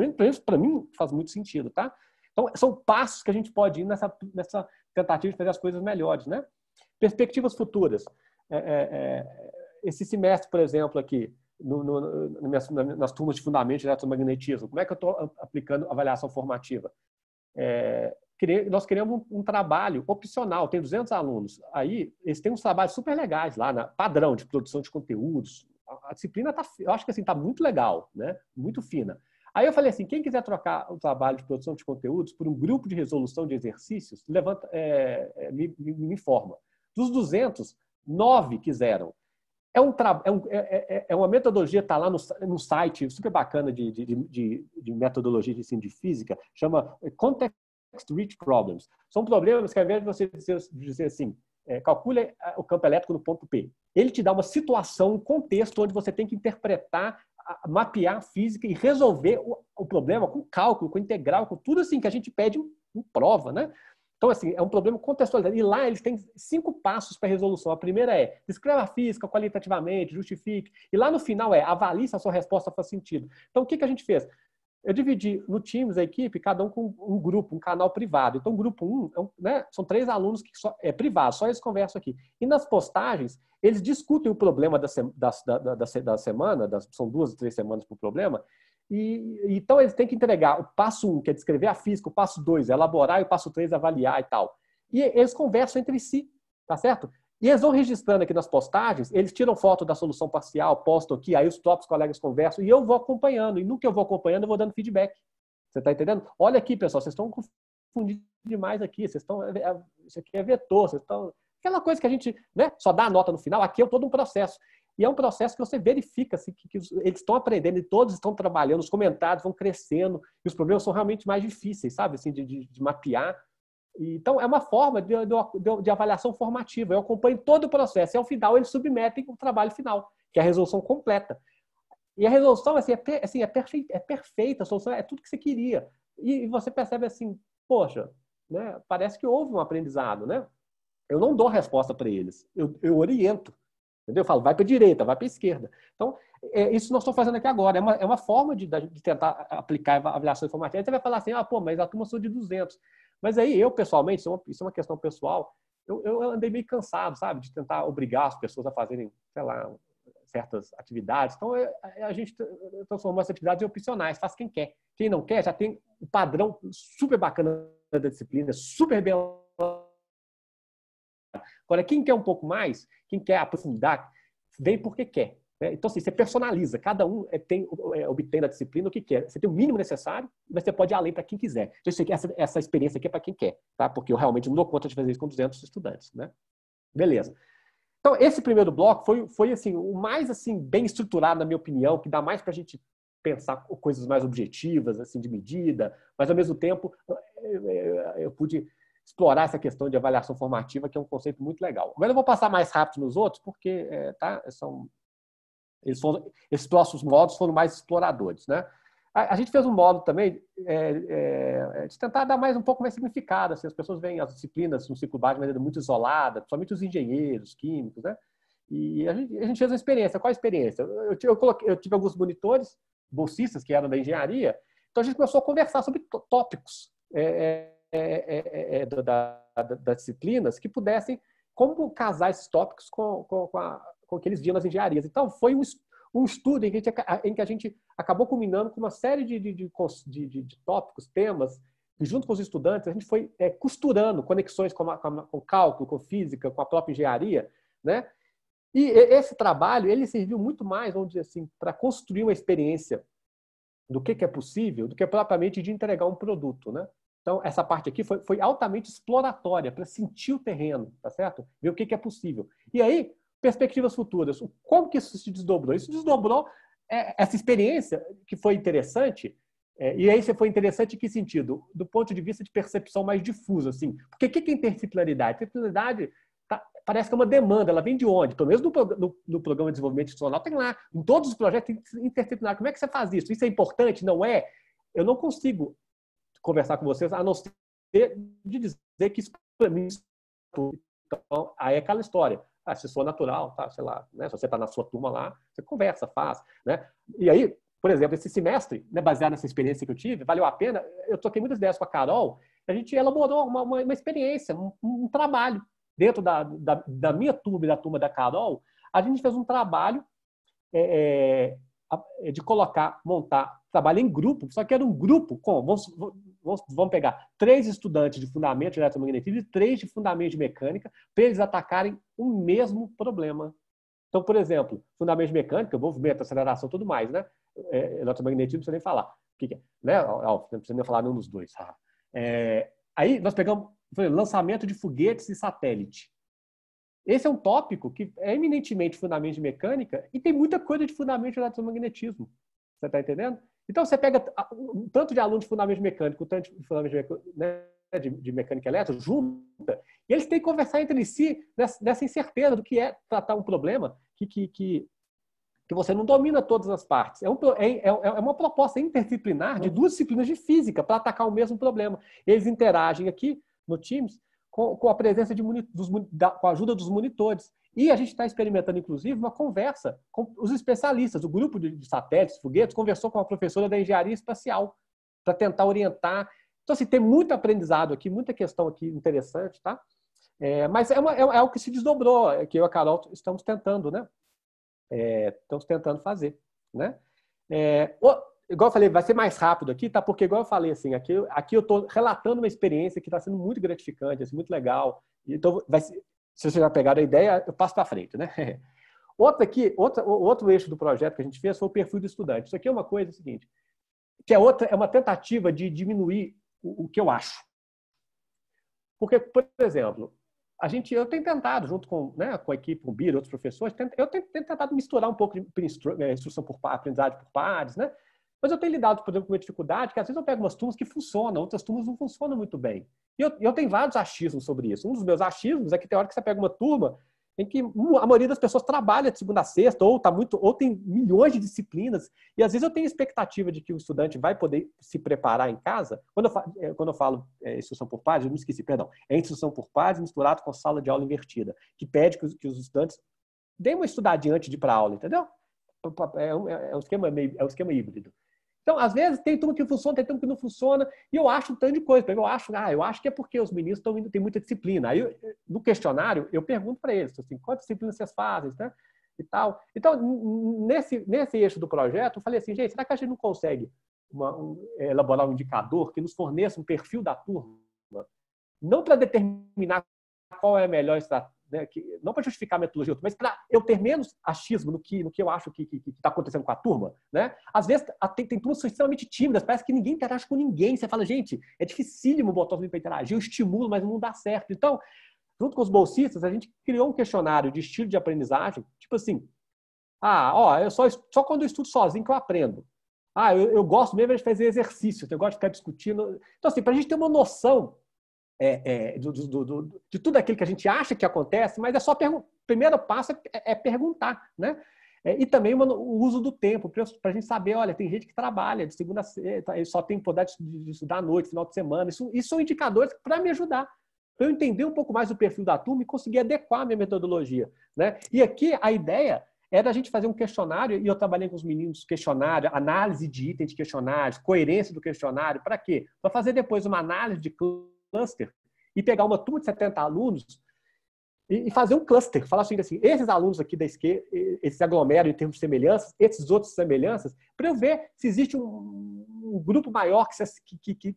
para mim, faz muito sentido, tá? Então, são passos que a gente pode ir nessa, nessa tentativa de fazer as coisas melhores, né? Perspectivas futuras. É, é, é esse semestre, por exemplo, aqui, no, no, no, nas turmas de fundamento de eletromagnetismo, como é que eu estou aplicando avaliação formativa? É, nós criamos um, trabalho opcional, tem 200 alunos. Aí, eles têm uns trabalhos super legais lá, na, padrão de produção de conteúdos. A, disciplina está eu acho que assim, tá muito legal, né? Muito fina. Aí eu falei assim, quem quiser trocar o trabalho de produção de conteúdos por um grupo de resolução de exercícios, levanta, é, é me, me, me, informa. Dos 200, nove quiseram. É, um, é, um, é, é, é uma metodologia, está lá no, no, site super bacana de, de, de, de metodologia de ensino de física, chama Context rich problems. São problemas que, ao invés de você dizer, dizer assim, é, calcule é, o campo elétrico no ponto P, ele te dá uma situação, um contexto onde você tem que interpretar, mapear a física e resolver o, o problema com cálculo, com integral, com tudo assim que a gente pede em, em prova, né? Então, assim, é um problema contextualizado. E lá eles têm cinco passos para resolução. A primeira é descreva a física qualitativamente, justifique. E lá no final é avalie se a sua resposta faz sentido. Então, o que, que a gente fez? eu dividi no Teams a equipe, cada um com um grupo, um canal privado. Então, grupo 1, é um, né, são três alunos que só, é privado, só eles conversam aqui. E nas postagens, eles discutem o problema da, da, da, da semana, das, são duas, três semanas para o problema. E, então, eles têm que entregar o passo 1, um, que é descrever a física, o passo 2, elaborar, e o passo 3, avaliar e tal. E eles conversam entre si, tá certo? E eles vão registrando aqui nas postagens, eles tiram foto da solução parcial, postam aqui, aí os próprios colegas conversam, e eu vou acompanhando. E no que eu vou acompanhando, eu vou dando feedback. Você está entendendo? Olha aqui, pessoal, vocês estão confundindo demais aqui, vocês estão. É, é, isso aqui é vetor, vocês estão. Aquela coisa que a gente né, só dá a nota no final, aqui é todo um processo. E é um processo que você verifica assim, que, que eles estão aprendendo e todos estão trabalhando, os comentários vão crescendo, e os problemas são realmente mais difíceis, sabe? Assim, de, de, de mapear. Então, é uma forma de, de, de, avaliação formativa. Eu acompanho todo o processo. E, ao final, eles submetem o trabalho final, que é a resolução completa. E a resolução assim, é, per, assim, é, perfeita, é perfeita, a solução é tudo que você queria. E, e você percebe assim, poxa, né, parece que houve um aprendizado. Né? Eu não dou resposta para eles, eu, eu oriento. Entendeu? Eu falo, vai para a direita, vai para a esquerda. Então, é, isso nós estamos fazendo aqui agora. É uma, é uma forma de, de tentar aplicar a avaliação informativa. Aí você vai falar assim, ah, pô, mas a turma sou de 200. Mas aí eu, pessoalmente, isso é uma, isso é uma questão pessoal, eu, eu, andei meio cansado, sabe, de tentar obrigar as pessoas a fazerem, sei lá, certas atividades. Então, é, é, a gente transformou essas atividades em opcionais, faz quem quer. Quem não quer já tem um padrão super bacana da disciplina, super bem. Agora, quem quer um pouco mais, quem quer a vem porque quer. Né? Então, assim, você personaliza, cada um eh, tem, eh, obtém da disciplina o que quer. Você tem o mínimo necessário, mas você pode ir além para quem quiser. Então, essa, essa experiência aqui é para quem quer, tá? Porque eu realmente não dou conta de fazer isso com 200 estudantes, né? Beleza. Então, esse primeiro bloco foi, foi assim, o mais assim bem estruturado, na minha opinião, que dá mais para a gente pensar coisas mais objetivas, assim, de medida, mas, ao mesmo tempo, eu, eu, eu pude explorar essa questão de avaliação formativa, que é um conceito muito legal. Agora eu vou passar mais rápido nos outros, porque eh, tá? é, tá, são eles foram, esses próximos módulos foram mais exploradores, né? A, a gente fez um módulo também é, é, de tentar dar mais um pouco mais significado, assim, as pessoas veem as disciplinas no ciclo básico né, de maneira muito isolada, principalmente os engenheiros, químicos, né? E a gente, a gente fez uma experiência. Qual a experiência? Eu, eu, coloquei, eu tive alguns monitores, bolsistas que eram da engenharia, então a gente começou a conversar sobre tópicos é é é, é, é, é, da, da, das disciplinas que pudessem como casar esses tópicos com, com, com, a, com aqueles dias nas engenharias. Então, foi um, um estudo em que, gente, em que, a gente acabou combinando com uma série de, de, de, de tópicos, temas, e junto com os estudantes, a gente foi é, costurando conexões com, a, com, a, com, cálculo, com física, com a própria engenharia, né? E esse trabalho, ele serviu muito mais, vamos dizer assim, para construir uma experiência do que, que é possível, do que propriamente de entregar um produto, né? Então, essa parte aqui foi, foi altamente exploratória, para sentir o terreno, tá certo? Ver o que, que é possível. E aí, perspectivas futuras. Como que isso se desdobrou? Isso desdobrou é, essa experiência que foi interessante. É, e aí você foi interessante em que sentido? Do ponto de vista de percepção mais difusa, assim. Porque o que é interdisciplinaridade? Interdisciplinaridade tá, parece que é uma demanda, ela vem de onde? Pelo menos no, no, no programa de desenvolvimento institucional tem lá, em todos os projetos interdisciplinar Como é que você faz isso? Isso é importante? Não é? Eu não consigo conversar com vocês, a não ser de dizer que isso para mim é então, aí é aquela história. Ah, se natural, tá? Sei lá, né? Se você está na sua turma lá, você conversa, faz, né? E aí, por exemplo, esse semestre, né, baseado nessa experiência que eu tive, valeu a pena. Eu toquei muitas ideias com a Carol. A gente elaborou uma, uma, uma experiência, um, um, trabalho dentro da, da, da, minha turma e da turma da Carol. A gente fez um trabalho é, é, é de colocar, montar trabalho em grupo, só que era um grupo com, vamos, vamos, vamos pegar três estudantes de fundamento de eletromagnetismo e três de fundamento de mecânica, para eles atacarem o mesmo problema. Então, por exemplo, fundamento de mecânica, movimento, aceleração, tudo mais, né? É, eletromagnetismo, não precisa nem falar. O que, que é? Né? Não, precisa nem falar nenhum dos dois. Tá? É, aí nós pegamos lançamento de foguetes e satélite. Esse é um tópico que é eminentemente fundamento de mecânica e tem muita coisa de fundamento de eletromagnetismo. Você está entendendo? Então, você pega tanto de alunos de fundamento mecânico, tanto de fundamento né, de, de, mecânica elétrica, junta, e eles têm que conversar entre si nessa, nessa incerteza do que é tratar um problema que, que, que, que você não domina todas as partes. É, um, é, é, é uma proposta interdisciplinar de duas disciplinas de física para atacar o mesmo problema. Eles interagem aqui no Teams com, com a presença de, dos, da, com a ajuda dos monitores. E a gente está experimentando, inclusive, uma conversa com os especialistas. O grupo de satélites, foguetes, conversou com a professora da engenharia espacial para tentar orientar. Então, assim, tem muito aprendizado aqui, muita questão aqui interessante, tá? É, mas é, uma, é, é algo que se desdobrou, é, que eu e a Carol estamos tentando, né? É, estamos tentando fazer, né? É, o, igual eu falei, vai ser mais rápido aqui, tá? Porque igual eu falei, assim, aqui, aqui eu estou relatando uma experiência que está sendo muito gratificante, assim, muito legal. Então, vai ser, se vocês já pegaram a ideia, eu passo para frente, né? [LAUGHS] Outro, aqui, outro, outro eixo do projeto que a gente fez foi o perfil do estudante. Isso aqui é uma coisa é seguinte, que é outra, é uma tentativa de diminuir o, o, que eu acho. Porque, por exemplo, a gente, eu tenho tentado, junto com, né, com a equipe, com o Bira, outros professores, eu tenho, tenho tentado misturar um pouco de instru, eh, instrução por aprendizagem por pares, né? Mas eu tenho lidado, por exemplo, com uma dificuldade que às vezes eu pego umas turmas que funcionam, outras turmas não funcionam muito bem. E eu, eu tenho vários achismos sobre isso. Um dos meus achismos é que tem hora que você pega uma turma em que a maioria das pessoas trabalha de segunda a sexta, ou, tá muito, ou tem milhões de disciplinas, e às vezes eu tenho expectativa de que o estudante vai poder se preparar em casa. Quando eu falo, é, quando eu falo é, instrução por pares, eu me esqueci, perdão, é instrução por pares misturado com sala de aula invertida, que pede que os, que os estudantes deem uma estudadinha antes de ir para aula, entendeu? É um, é, é um, esquema meio, é um esquema híbrido. Então, às vezes, tem turma que funciona, tem turma que não funciona, e eu acho um tanto de coisa. Eu acho, ah, eu acho que é porque os ministros estão indo, tem muita disciplina. Aí, no questionário, eu pergunto para eles, assim, quantas disciplinas vocês fazem, né? E tal. Então, nesse, nesse eixo do projeto, eu falei assim, gente, será que a gente não consegue uma, um, eh, elaborar um indicador que nos forneça um perfil da turma? Não para determinar qual é a melhor estratégia, né, que, não para justificar a metodologia, mas para eu ter menos achismo no que, no que eu acho que está acontecendo com a turma. Né? Às vezes, tem, tem turmas que são extremamente tímidas, parece que ninguém interage com ninguém. Você fala, gente, é dificílimo botar os para interagir, eu estimulo, mas não dá certo. Então, junto com os bolsistas, a gente criou um questionário de estilo de aprendizagem, tipo assim, ah, ó, eu só, só quando eu estudo sozinho que eu aprendo. Ah, eu, eu gosto mesmo de fazer exercício, eu gosto de ficar discutindo. Então, assim, para a gente ter uma noção é, é, do, do, do, de tudo aquilo que a gente acha que acontece, mas é só perguntar. O primeiro passo é, é perguntar, né? É, e também o, o uso do tempo, para a gente saber, olha, tem gente que trabalha de segunda a sexta, só tem oportunidade de estudar à noite, final de semana. Isso, isso são indicadores para me ajudar, para eu entender um pouco mais o perfil da turma e conseguir adequar a minha metodologia. Né? E aqui a ideia era é a gente fazer um questionário, e eu trabalhei com os meninos questionário, análise de itens de questionários, coerência do questionário, para quê? Para fazer depois uma análise de campo cluster e pegar uma turma de 70 alunos e, fazer um cluster, falar assim, assim esses alunos aqui da esquerda, esses aglomeram em termos de semelhanças, esses outros semelhanças, para eu ver se existe um, um grupo maior que, que, que,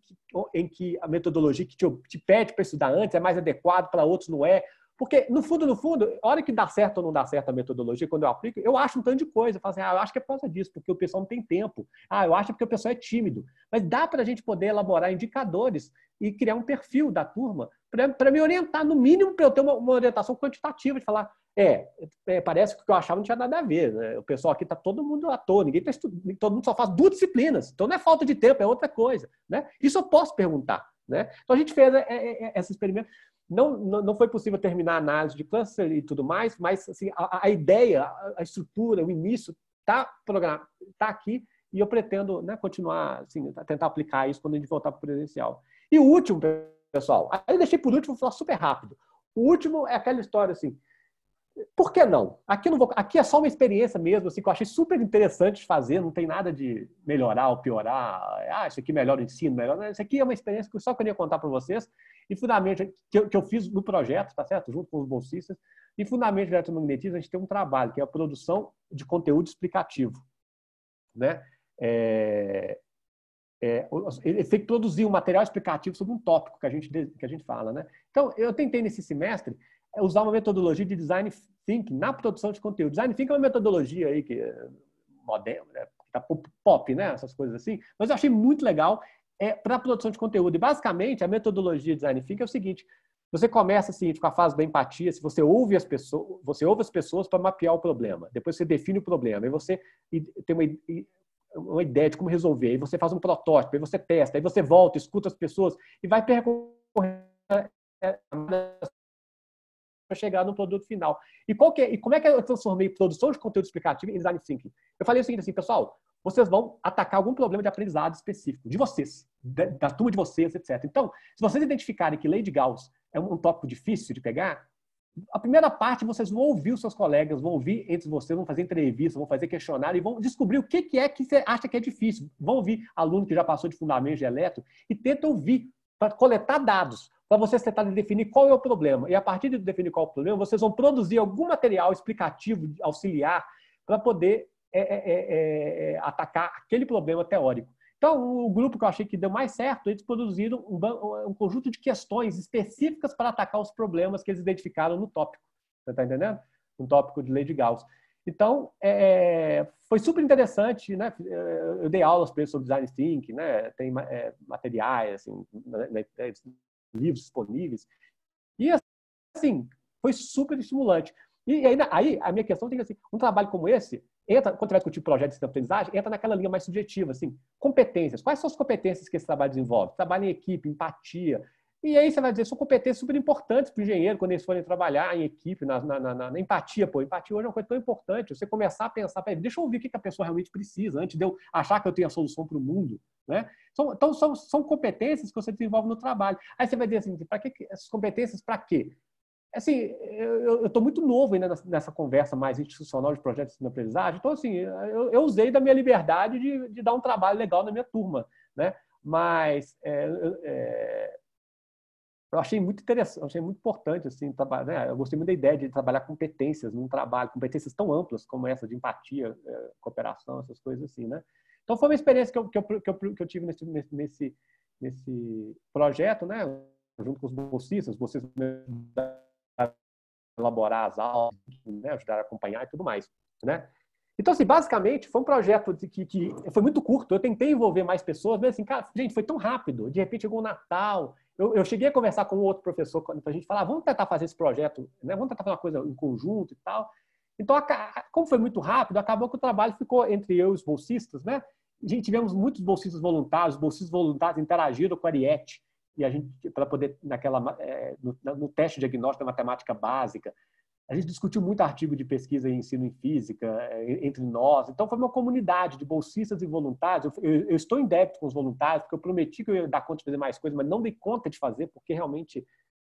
em que a metodologia que te, te pede para estudar antes é mais adequado, para outros não é, porque, no fundo, no fundo, a hora que dá certo ou não dá certo a metodologia, quando eu aplico, eu acho um tanto de coisa. Eu falo assim, ah, eu acho que é por causa disso, porque o pessoal não tem tempo. Ah, eu acho porque o pessoal é tímido. Mas dá para a gente poder elaborar indicadores e criar um perfil da turma para me orientar, no mínimo, para eu ter uma, uma, orientação quantitativa, de falar, é, é, parece que o que eu achava não tinha nada a ver. Né? O pessoal aqui está todo mundo à toa, ninguém tá estudando, todo mundo só faz duas disciplinas. Então não é falta de tempo, é outra coisa. Né? Isso eu posso perguntar. Né? Então a gente fez é, é, é esse experimento. Não, não foi possível terminar a análise de cluster e tudo mais, mas assim, a, a ideia, a estrutura, o início está tá aqui e eu pretendo né, continuar, assim, tentar aplicar isso quando a gente voltar para o presencial. E o último, pessoal, aí eu deixei por último, vou falar super rápido. O último é aquela história assim, por que não? Aqui, não vou, aqui é só uma experiência mesmo, assim, que eu achei super interessante de fazer, não tem nada de melhorar ou piorar. Ah, isso aqui melhora o ensino, melhor. Isso aqui é uma experiência que eu só queria contar para vocês. E, fundamentalmente, que eu, que eu fiz no projeto, tá certo? Junto com os bolsistas. E, fundamentalmente, no eletromagnetismo, a gente tem um trabalho, que é a produção de conteúdo explicativo. Né? É, é, ele tem que produzir um material explicativo sobre um tópico que a gente, que a gente fala. Né? Então, eu tentei nesse semestre é, usar uma metodologia de design thinking na produção de conteúdo. Design thinking é uma metodologia aí que eh, moderna, né? tá pop, né? Essas coisas assim. Mas eu achei muito legal é para produção de conteúdo. E basicamente a metodologia de design thinking é o seguinte: você começa assim, com a fase da empatia, se você ouve as pessoas, você ouve as pessoas para mapear o problema. Depois você define o problema, aí você tem uma, uma ideia de como resolver, aí você faz um protótipo, aí você testa, aí você volta, escuta as pessoas e vai percorrendo é, para chegar no produto final. E, qual é, e como é que eu transformei produção de conteúdo explicativo em design thinking? Eu falei o seguinte assim, pessoal, vocês vão atacar algum problema de aprendizado específico de vocês, da, da turma de vocês, etc. Então, se vocês identificarem que lei de Gauss é um, um tópico difícil de pegar, a primeira parte vocês vão ouvir os seus colegas, vão ouvir entre vocês, vão fazer entrevista, vão fazer questionário e vão descobrir o que, que é que você acha que é difícil. Vão ouvir aluno que já passou de fundamento de eletro e tenta ouvir para coletar dados, para vocês tentarem definir qual é o problema. E a partir de definir qual é o problema, vocês vão produzir algum material explicativo, auxiliar, para poder é é, é, é, é, atacar aquele problema teórico. Então, o grupo que eu achei que deu mais certo, eles produziram um, um conjunto de questões específicas para atacar os problemas que eles identificaram no tópico. Você está entendendo? Um tópico de lei de Gauss. Então, é, foi super interessante, né? Eu dei aulas para eles sobre design thinking, né? Tem é, materiais, assim, né? né? livros disponíveis. E, assim, foi super estimulante. E aí, aí a minha questão tem que assim, um trabalho como esse, entra, quando você vai discutir projetos de aprendizagem, entra naquela linha mais subjetiva, assim, competências. Quais são as competências que esse trabalho desenvolve? Trabalho em equipe, empatia. E aí você vai dizer, são competências super importantes para o engenheiro quando eles forem trabalhar em equipe, na, na, na, na, empatia. Pô, empatia hoje é uma coisa tão importante. Você começar a pensar, deixa eu ouvir o que a pessoa realmente precisa antes de eu achar que eu tenho a solução para o mundo. Né? então, são, são competências que você desenvolve no trabalho. Aí você vai dizer assim, para que essas competências para quê? assim, eu estou muito novo ainda nessa conversa mais institucional de projetos de aprendizagem, então, assim, eu, eu usei da minha liberdade de, de, dar um trabalho legal na minha turma, né? Mas é, é, eu achei muito interessante, achei muito importante, assim, trabalhar, né? eu gostei muito da ideia de trabalhar competências num trabalho, competências tão amplas como essa de empatia, é, cooperação, essas coisas assim, né? Então, foi uma experiência que eu, que eu, que eu, que eu tive nesse, nesse, nesse projeto, né? Junto com os bolsistas, vocês me elaborar as aulas, né, ajudar a acompanhar e tudo mais, né? Então, assim, basicamente, foi um projeto que, que foi muito curto. Eu tentei envolver mais pessoas, mas assim, cara, gente, foi tão rápido. De repente chegou o Natal. Eu, eu cheguei a conversar com outro professor para a gente falar, ah, vamos tentar fazer esse projeto, né? Vamos tentar fazer uma coisa em conjunto e tal. Então, como foi muito rápido, acabou que o trabalho ficou entre eu e os bolsistas, né? A gente tivemos muitos bolsistas voluntários, os bolsistas voluntários interagiram com a Ariete, e a gente para tipo, poder naquela é, no, no, teste diagnóstico da matemática básica a gente discutiu muito artigo de pesquisa e ensino em física é, entre nós então foi uma comunidade de bolsistas e voluntários eu, eu, eu, estou em débito com os voluntários porque eu prometi que eu ia dar conta de fazer mais coisas mas não dei conta de fazer porque realmente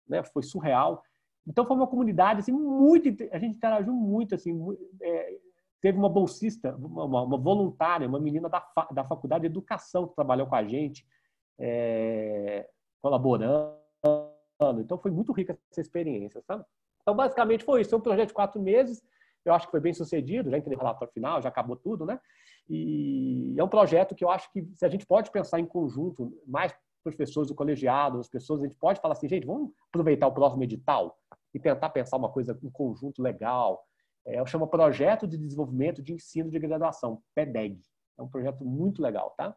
né, foi surreal então foi uma comunidade assim muito a gente interagiu muito assim é, teve uma bolsista uma, uma, voluntária uma menina da, da faculdade de educação que trabalhou com a gente é, colaborando. Então foi muito rica essa experiência, sabe? Então basicamente foi isso. Foi um projeto de quatro meses. Eu acho que foi bem sucedido, já entrei no relatório final, já acabou tudo, né? E é um projeto que eu acho que se a gente pode pensar em conjunto, mais professores do colegiado, as pessoas, a gente pode falar assim, gente, vamos aproveitar o próximo edital e tentar pensar uma coisa, um conjunto legal. É, eu chamo Projeto de Desenvolvimento de Ensino de Graduação, PEDEG. É um projeto muito legal, tá?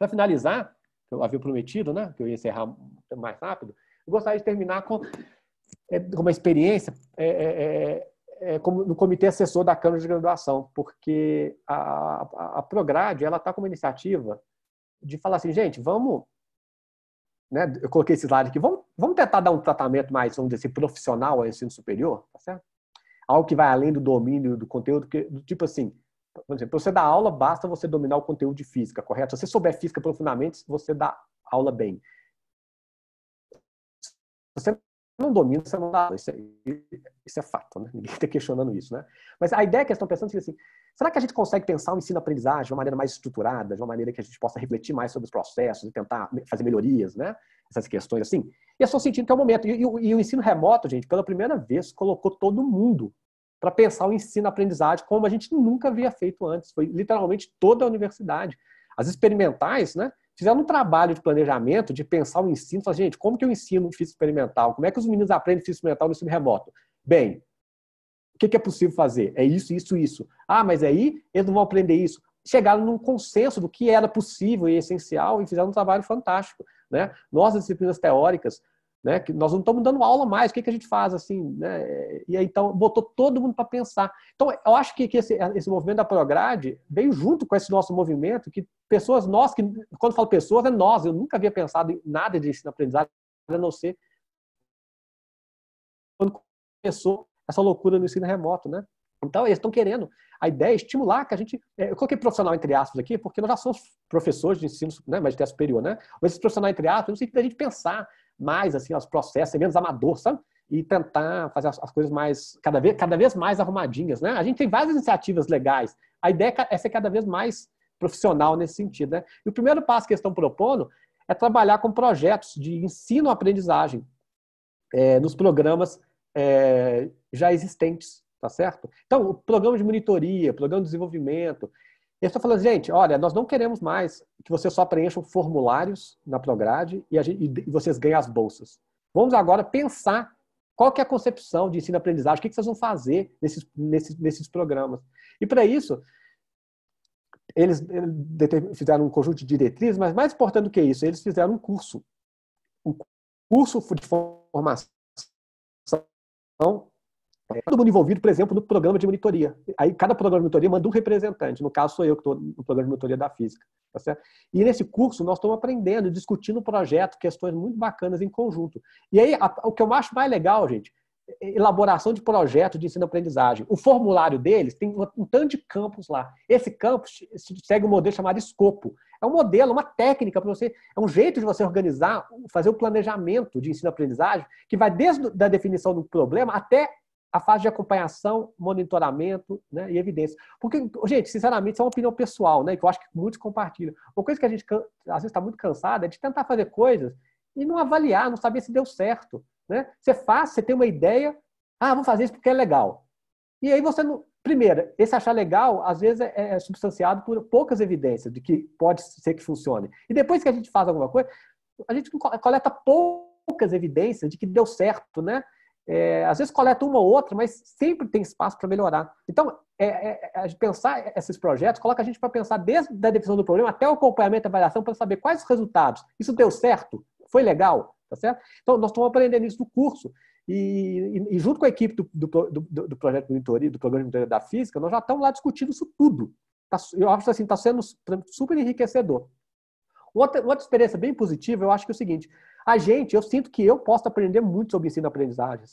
Para finalizar, que eu havia prometido, né? Que eu ia encerrar mais rápido. Eu gostaria de terminar com é, uma experiência é, é, é, é, como, no comitê assessor da Câmara de Graduação, porque a, a, a Prograde ela está com uma iniciativa de falar assim, gente, vamos, né? Eu coloquei esse slide aqui, vamos, vamos tentar dar um tratamento mais, vamos dizer, assim, profissional ao ensino superior, tá certo? Algo que vai além do domínio do conteúdo, que, do tipo assim, por exemplo, para você dar aula, basta você dominar o conteúdo de física, correto? Se você souber física profundamente, você dá aula bem. Se você não domina, você não dá aula. Isso é, isso é fato, né? Ninguém está questionando isso, né? Mas a ideia que eles estão pensando é assim, será que a gente consegue pensar o ensino-aprendizagem de uma maneira mais estruturada, de uma maneira que a gente possa refletir mais sobre os processos e tentar fazer melhorias, né? Essas questões assim. E eu estou sentindo que é o momento. E, e, e o ensino remoto, gente, pela primeira vez, colocou todo mundo para pensar o ensino-aprendizagem como a gente nunca havia feito antes. Foi literalmente toda a universidade. As experimentais, né? Fizeram um trabalho de planejamento, de pensar o ensino, falar, gente, como que eu ensino físico experimental? Como é que os meninos aprendem físico experimental no ensino remoto? Bem, o que, é possível fazer? É isso, isso, isso. Ah, mas aí eles não vão aprender isso chegaram num consenso do que era possível e essencial e fizeram um trabalho fantástico. Né? Nós, as disciplinas teóricas, né? Que nós não estamos dando aula mais, o que, que a gente faz assim, né? E aí, então botou todo mundo para pensar. Então eu acho que, que esse, esse, movimento da Prograde veio junto com esse nosso movimento que pessoas nós que quando falo pessoas é nós. Eu nunca havia pensado em nada de ensino-aprendizagem a não ser quando começou essa loucura no ensino remoto, né? Então, eles estão querendo a ideia é estimular que a gente. É, eu coloquei profissional entre aspas aqui, porque nós já somos professores de ensino, né, magistério superior, né? Mas esse profissional entre aspas, no que a gente pensar mais assim os processos, ser menos amador, sabe? E tentar fazer as, as coisas mais cada vez, cada vez mais arrumadinhas, né? A gente tem várias iniciativas legais. A ideia é, é ser cada vez mais profissional nesse sentido, né? E o primeiro passo que eles estão propondo é trabalhar com projetos de ensino-aprendizagem é, nos programas é, já existentes, tá certo? Então, o programa de monitoria, programa de desenvolvimento, eu estou falando, gente, olha, nós não queremos mais que vocês só preencham formulários na Prograde e, gente, e vocês ganhem as bolsas. Vamos agora pensar qual que é a concepção de ensino-aprendizagem, o que, que vocês vão fazer nesses, nesses, nesses programas. E para isso, eles fizeram um conjunto de diretrizes, mas mais importante do que isso, eles fizeram um curso. Um curso de formação todo mundo envolvido, por exemplo, no programa de monitoria. Aí cada programa de monitoria manda um representante. No caso, sou eu que estou no programa de monitoria da física. Tá certo? E nesse curso nós estamos aprendendo, discutindo projeto, questões muito bacanas em conjunto. E aí, a, o que eu acho mais legal, gente, é, é elaboração de projeto de ensino-aprendizagem. O formulário deles tem um tanto de campos lá. Esse campus segue um modelo chamado escopo. É um modelo, uma técnica para você, é um jeito de você organizar, fazer o um planejamento de ensino-aprendizagem que vai desde a definição do problema até a fase de acompanhação, monitoramento né, e evidência. Porque, gente, sinceramente, isso é uma opinião pessoal, né? Que eu acho que muitos compartilham. Uma coisa que a gente, às vezes, está muito cansada é de tentar fazer coisas e não avaliar, não saber se deu certo. Né? Você faz, você tem uma ideia, ah, vou fazer isso porque é legal. E aí você não. Primeiro, esse achar legal, às vezes, é, é substanciado por poucas evidências de que pode ser que funcione. E depois que a gente faz alguma coisa, a gente coleta poucas evidências de que deu certo, né? É, às vezes coleta uma ou outra, mas sempre tem espaço para melhorar. Então, é, é, é pensar esses projetos coloca a gente para pensar desde a definição do problema até o acompanhamento e avaliação para saber quais os resultados. Isso deu certo? Foi legal? Tá certo? Então, nós estamos aprendendo isso no curso. E, e, e junto com a equipe do, do, do, do projeto de monitoria, do programa de monitoria da física, nós já estamos lá discutindo isso tudo. Tá, eu acho assim, está sendo super enriquecedor. Outra, outra experiência bem positiva, eu acho que é o seguinte: a gente, eu sinto que eu posso aprender muito sobre ensino-aprendizagem,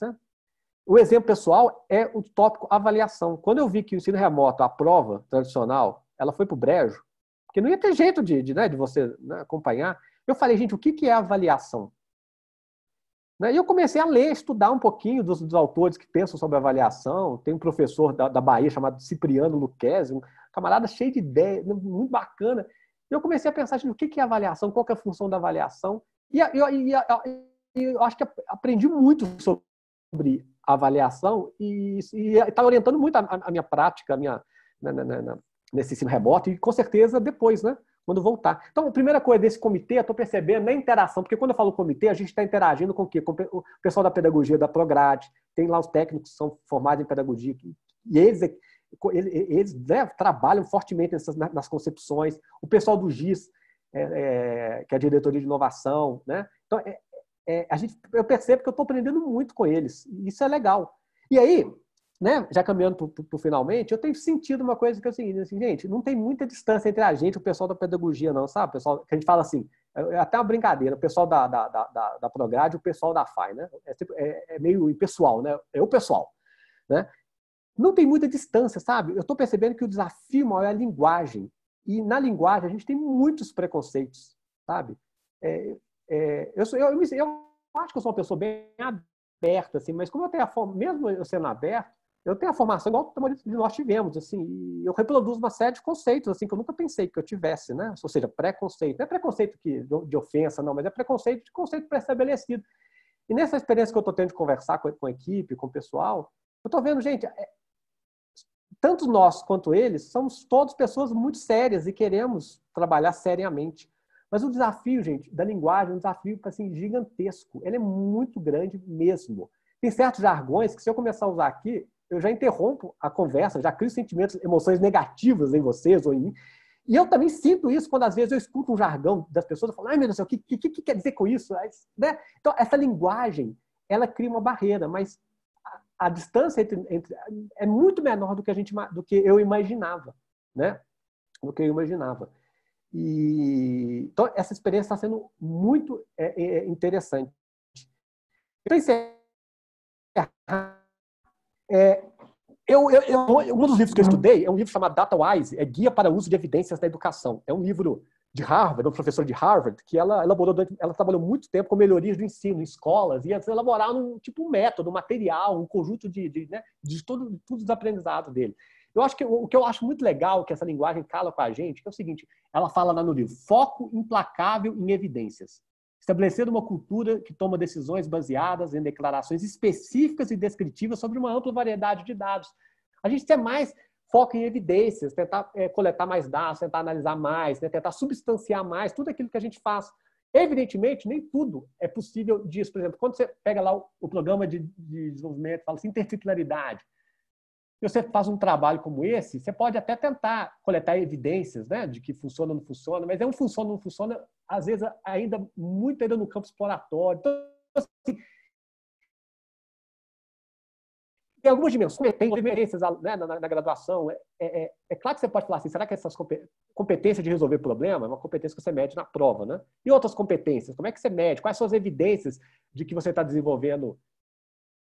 O exemplo pessoal é o tópico avaliação. Quando eu vi que o ensino remoto, a prova tradicional, ela foi para o brejo, porque não ia ter jeito de, de, né, de você né, acompanhar, eu falei, gente, o que, que é avaliação? Né? E eu comecei a ler, estudar um pouquinho dos, dos, autores que pensam sobre avaliação. Tem um professor da, da Bahia chamado Cipriano Luquezzi, um camarada cheio de ideia, muito bacana. E eu comecei a pensar, gente, o que, que é avaliação? Qual é a função da avaliação? E, e, e, eu acho que aprendi muito sobre avaliação e está é, orientando muito a, a, minha prática, a minha, na, na, na, nesse ensino remoto e com certeza depois, né? Quando voltar. Então, a primeira coisa desse comitê, eu estou percebendo na a interação, porque quando eu falo comitê, a gente está interagindo com o quê? Com o pessoal da pedagogia da Prograde, tem lá os técnicos que são formados em pedagogia, e eles, é, eles né, trabalham fortemente nessas, nas concepções, o pessoal do GIS, é, é, que é a diretoria de inovação, né? Então, é, é a gente, eu percebo que eu estou aprendendo muito com eles. E isso é legal. E aí, né, já caminhando para o finalmente, eu tenho sentido uma coisa que é o seguinte, assim, gente, não tem muita distância entre a gente e o pessoal da pedagogia, não, sabe? O pessoal, que a gente fala assim, é até uma brincadeira, o pessoal da, da, da, da Prograde e o pessoal da FAI, né? É, tipo, é, é meio impessoal, né? É o pessoal, né? Não tem muita distância, sabe? Eu estou percebendo que o desafio maior é a linguagem. E na linguagem, a gente tem muitos preconceitos, sabe? É, é, eu, sou, eu, eu, eu, acho que eu sou uma pessoa bem aberta, assim, mas como eu tenho a forma, mesmo eu sendo aberto, eu tenho a formação igual a maioria de nós tivemos, assim, eu reproduzo uma série de conceitos, assim, que eu nunca pensei que eu tivesse, né? Ou seja, preconceito. Não é preconceito que, de ofensa, não, mas é preconceito de conceito pré-estabelecido. E nessa experiência que eu estou tendo de conversar com, com a equipe, com o pessoal, eu estou vendo, gente, é, tanto nós quanto eles, somos todos pessoas muito sérias e queremos trabalhar seriamente. Mas o desafio, gente, da linguagem é um desafio assim, gigantesco. Ele é muito grande mesmo. Tem certos jargões que, se eu começar a usar aqui, eu já interrompo a conversa, já crio sentimentos, emoções negativas em vocês ou em mim. E eu também sinto isso quando, às vezes, eu escuto um jargão das pessoas e falo, ai meu Deus, o que, que, que, quer dizer com isso? Né? Então, essa linguagem, ela cria uma barreira, mas a distância entre, entre, é muito menor do que a gente do que eu imaginava, né? Do que eu imaginava. E então essa experiência está sendo muito é, é, é interessante. Para encerrar, é, eu, eu, eu, um dos livros que eu estudei é um livro chamado Data Wise, é Guia para o Uso de Evidências na Educação. É um livro de Harvard, uma professora de Harvard, que ela elaborou, ela trabalhou muito tempo com melhorias do ensino, em escolas, e antes elaborar um tipo um método, um material, um conjunto de, de, né, de todo, tudo os aprendizados dele. Eu acho que o que eu acho muito legal que essa linguagem cala com a gente é o seguinte: ela fala lá no livro, foco implacável em evidências. estabelecendo uma cultura que toma decisões baseadas em declarações específicas e descritivas sobre uma ampla variedade de dados. A gente tem mais foco em evidências, tentar é, coletar mais dados, tentar analisar mais, né? tentar substanciar mais tudo aquilo que a gente faz. Evidentemente, nem tudo é possível disso. Por exemplo, quando você pega lá o, o programa de, de desenvolvimento, fala assim, interdisciplinaridade, e você faz um trabalho como esse, você pode até tentar coletar evidências né, de que funciona ou não funciona, mas é um funciona ou não funciona, às vezes ainda muito ainda no campo exploratório. Então, assim, tem algumas dimensões, tem competências né, na, na, graduação. É, é, é, é, claro que você pode falar assim, será que essas competências de resolver problema é uma competência que você mede na prova, né? E outras competências, como é que você mede? Quais são as evidências de que você está desenvolvendo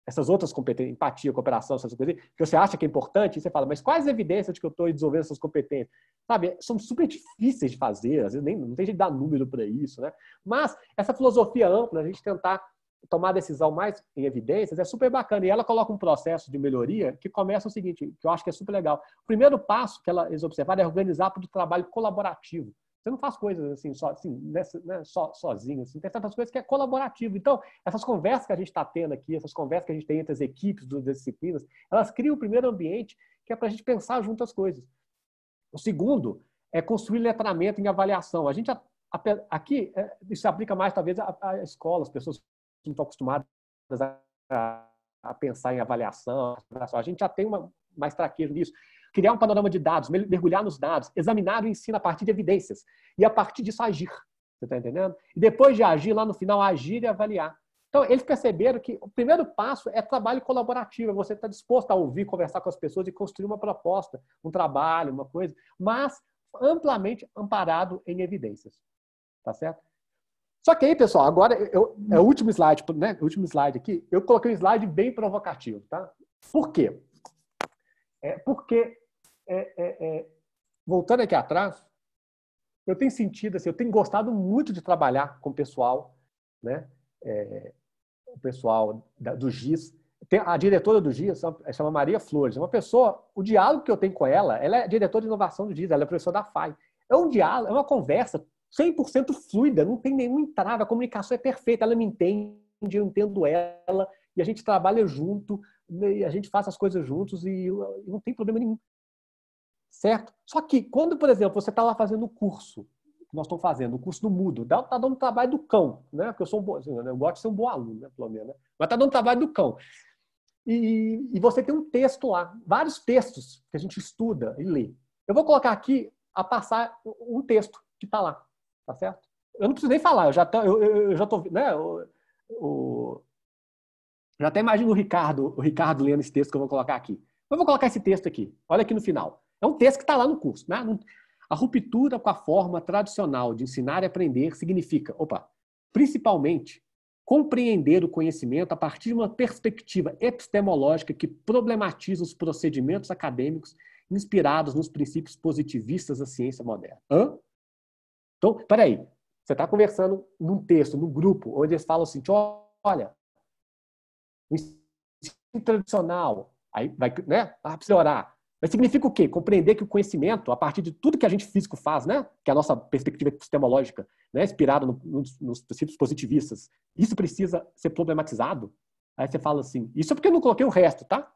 essas outras competências, empatia, cooperação, essas coisas, que você acha que é importante, e você fala, mas quais evidências de que eu estou desenvolvendo essas competências? Sabe, são super difíceis de fazer, às vezes nem, não tem jeito de dar número para isso, né? Mas essa filosofia ampla, a gente tentar tomar decisão mais em evidências é super bacana. E ela coloca um processo de melhoria que começa o seguinte, que eu acho que é super legal. O primeiro passo que ela, eles observaram é organizar para o trabalho colaborativo. Você não faz coisas assim, so, assim nessa, né, né so, sozinho. Assim. Tem certas coisas que é colaborativo. Então, essas conversas que a gente está tendo aqui, essas conversas que a gente tem entre as equipes das disciplinas, elas criam o primeiro ambiente que é para a gente pensar junto as coisas. O segundo é construir letramento em avaliação. A gente aqui, é, isso se aplica mais talvez à, escola, as pessoas não estão acostumadas a, a, a, pensar em avaliação. A gente já tem uma mais traquejo nisso. Criar um panorama de dados, mergulhar nos dados, examinar o ensino a partir de evidências e a partir disso agir. Você está entendendo? E depois de agir, lá no final, agir e avaliar. Então, eles perceberam que o primeiro passo é trabalho colaborativo, é você está disposto a ouvir, conversar com as pessoas e construir uma proposta, um trabalho, uma coisa, mas amplamente amparado em evidências. Tá certo? Só que aí, pessoal, agora eu, é o último slide, né? O último slide aqui. Eu coloquei um slide bem provocativo, tá? Por quê? É porque, é, é, é voltando aqui atrás, eu tenho sentido, assim, eu tenho gostado muito de trabalhar com o pessoal, né? É, o pessoal da, do GIS. Tem a diretora do GIS é, chama Maria Flores. É uma pessoa, o diálogo que eu tenho com ela, ela é diretora de inovação do GIS, ela é professora da FAI. É um diálogo, é uma conversa 100% fluida, não tem nenhum entrave, a comunicação é perfeita, ela me entende, eu entendo ela, e a gente trabalha junto, né, a gente faz as coisas juntos e não tem problema nenhum. Certo? Só que quando, por exemplo, você está lá fazendo o curso, que nós estamos fazendo, o curso do Mudo, dá, tá dando trabalho do cão, né? Porque eu sou um bom, assim, eu gosto de ser um bom aluno, né? pelo menos, né? Mas está dando trabalho do cão. E, e você tem um texto lá, vários textos que a gente estuda e lê. Eu vou colocar aqui a passar um texto que está lá tá certo? Eu não preciso nem falar, eu já tô, eu, eu já tô, né, o, o, já até imagino o Ricardo, o Ricardo lendo esse texto que eu vou colocar aqui. Eu vou colocar esse texto aqui, olha aqui no final. É um texto que está lá no curso, né? A ruptura com a forma tradicional de ensinar e aprender significa, opa, principalmente compreender o conhecimento a partir de uma perspectiva epistemológica que problematiza os procedimentos acadêmicos inspirados nos princípios positivistas da ciência moderna. Hã? Então, peraí, você está conversando num texto, num grupo, onde eles falam assim, olha, o ensino tradicional, aí vai, né? Ah, precisa orar. Mas significa o quê? Compreender que o conhecimento, a partir de tudo que a gente físico faz, né? que é a nossa perspectiva epistemológica, né? inspirada no, no, nos princípios positivistas, isso precisa ser problematizado? Aí você fala assim, isso é porque eu não coloquei o resto, tá?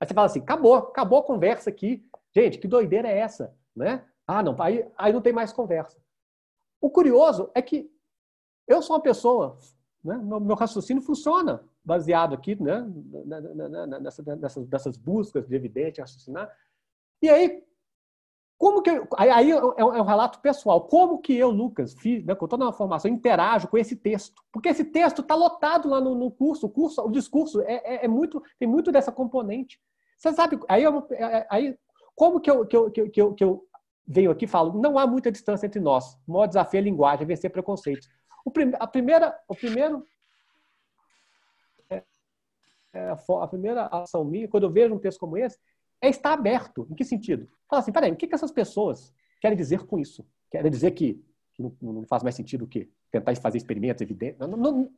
Aí você fala assim, acabou, acabou a conversa aqui. Gente, que doideira é essa? Né? Ah, não, aí, aí não tem mais conversa. O curioso é que eu sou uma pessoa, né? meu, meu raciocínio funciona baseado aqui né? Nessa, nessas, nessas buscas de evidente, raciocinar. E aí, como que eu, aí é, é, é um relato pessoal. Como que eu, Lucas, fiz, né, com toda a formação, interajo com esse texto? Porque esse texto está lotado lá no, no, curso. O curso, o discurso é, é, é, muito, tem muito dessa componente. Você sabe? Aí, é aí como que eu, que eu, que eu, que eu, venho aqui e falo, não há muita distância entre nós. O maior desafio é a linguagem, é vencer preconceitos. O, prim, a primeira, o primeiro, é, é, a primeira ação minha, quando eu vejo um texto como esse, é estar aberto. Em que sentido? Fala assim, peraí, o que, que essas pessoas querem dizer com isso? Querem dizer que não, não faz mais sentido o quê? Tentar fazer experimentos evidentes? Não, não,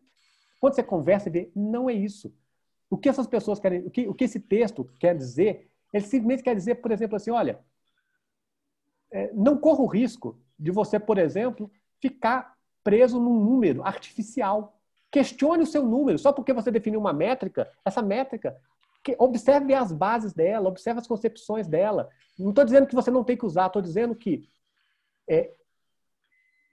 quando você conversa e vê, não é isso. O que essas pessoas querem, o que, o que esse texto quer dizer, ele simplesmente quer dizer, por exemplo, assim, olha, é, não corra o risco de você, por exemplo, ficar preso num número artificial. Questione o seu número. Só porque você definiu uma métrica, essa métrica, observe as bases dela, observe as concepções dela. Não estou dizendo que você não tem que usar, estou dizendo que é,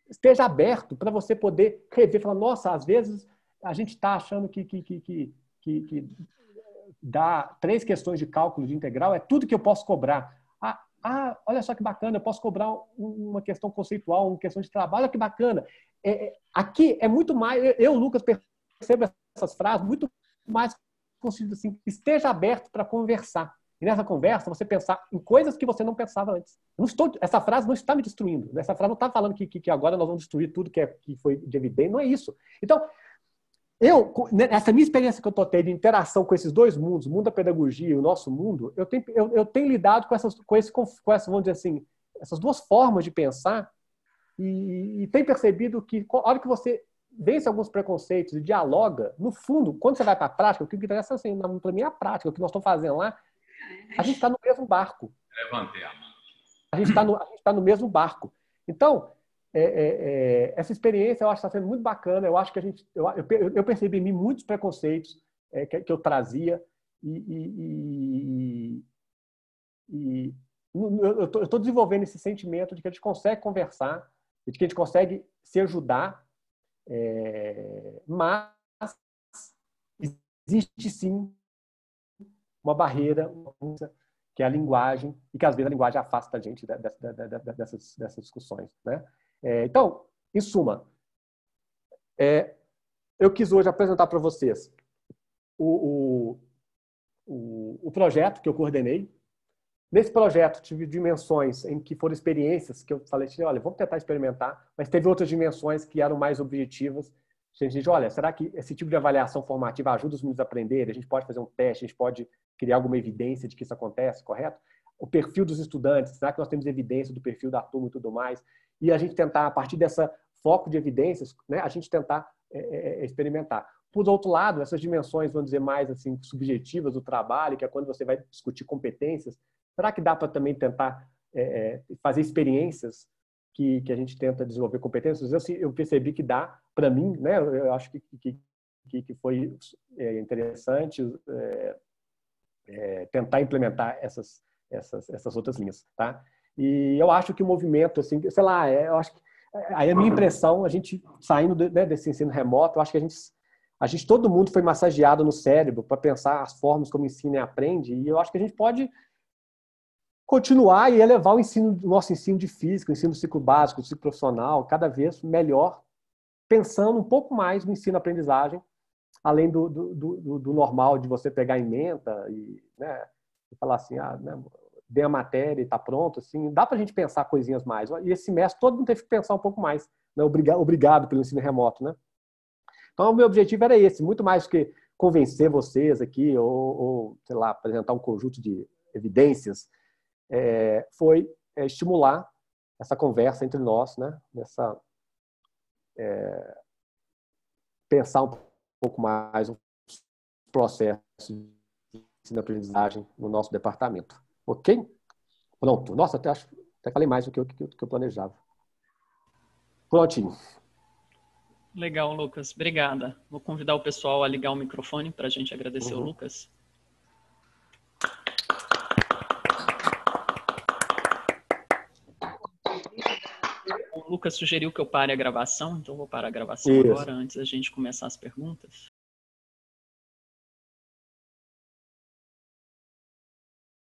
esteja aberto para você poder rever. Falar, nossa, às vezes a gente está achando que, que, que, que, que, que dá três questões de cálculo de integral, é tudo que eu posso cobrar. Ah, olha só que bacana, eu posso cobrar uma questão conceitual, uma questão de trabalho, olha que bacana. É, é aqui é muito mais, eu, Lucas, percebo essas frases, muito mais consigo assim, esteja aberto para conversar. E nessa conversa, você pensar em coisas que você não pensava antes. Não estou, essa frase não está me destruindo. Essa frase não está falando que, que, que agora nós vamos destruir tudo que, é, que foi de evidente. Não é isso. Então, eu, nessa né, minha experiência que eu estou tendo de interação com esses dois mundos, o mundo da pedagogia e o nosso mundo, eu tenho, eu, eu tenho lidado com essas, com, esse, com vamos dizer assim, essas duas formas de pensar e, e tenho percebido que, a hora que você vence alguns preconceitos e dialoga, no fundo, quando você vai para a prática, o que interessa assim, na minha é a prática, o que nós estamos fazendo lá, a gente está no mesmo barco. Levantei a mão. A gente está no, tá no mesmo barco. Então, é, é, é, essa experiência eu acho que está sendo muito bacana. Eu acho que a gente, eu, eu percebi em mim muitos preconceitos é, que, que, eu trazia e, e, e, e eu estou desenvolvendo esse sentimento de que a gente consegue conversar, de que a gente consegue se ajudar, é, mas existe sim uma barreira, uma que é a linguagem, e que às vezes a linguagem afasta a gente dessas, dessas, dessas discussões. Né? É, então, em suma, é, eu quis hoje apresentar para vocês o, o, o, o projeto que eu coordenei, Nesse projeto tive dimensões em que foram experiências que eu falei assim, olha, vamos tentar experimentar, mas teve outras dimensões que eram mais objetivas. A gente diz, olha, será que esse tipo de avaliação formativa ajuda os meninos a aprender A gente pode fazer um teste, a gente pode criar alguma evidência de que isso acontece, correto? O perfil dos estudantes, será que nós temos evidência do perfil da turma e tudo mais? e a gente tentar, a partir dessa foco de evidências, né, a gente tentar é, é, é, experimentar. Por outro lado, essas dimensões, vamos dizer, mais assim, subjetivas do trabalho, que é quando você vai discutir competências, será que dá para também tentar é, é, fazer experiências que, que a gente tenta desenvolver competências? Eu, assim, eu percebi que dá, para mim, né, eu acho que, que, que foi é, interessante tentar implementar essas, essas, essas outras linhas. Tá? E eu acho que o movimento, assim, sei lá, é, eu acho que é, aí a minha impressão, a gente saindo né, desse ensino remoto, eu acho que a gente, a gente, todo mundo foi massageado no cérebro para pensar as formas como ensina e é aprende, e eu acho que a gente pode continuar e elevar o ensino, nosso ensino de física, o ensino do ciclo básico, do ciclo profissional, cada vez melhor, pensando um pouco mais no ensino-aprendizagem, além do, do, do, do, normal de você pegar em e, né, e falar assim, ah, né, vê a matéria e está pronto, assim, dá para a gente pensar coisinhas mais. E esse semestre todo mundo teve que pensar um pouco mais, né? Obrigado, obrigado pelo ensino remoto, né? Então, o meu objetivo era esse, muito mais do que convencer vocês aqui ou, ou sei lá, apresentar um conjunto de evidências, é, foi é, estimular essa conversa entre nós, né? Nessa, é, pensar um pouco mais o processo de ensino-aprendizagem no nosso departamento. Ok? Pronto. Nossa, até, acho, até falei mais do que eu, que, que eu planejava. Prontinho. Legal, Lucas. Obrigada. Vou convidar o pessoal a ligar o microfone para a gente agradecer uhum. o Lucas. O Lucas sugeriu que eu pare a gravação, então vou parar a gravação Isso. agora, antes da gente começar as perguntas.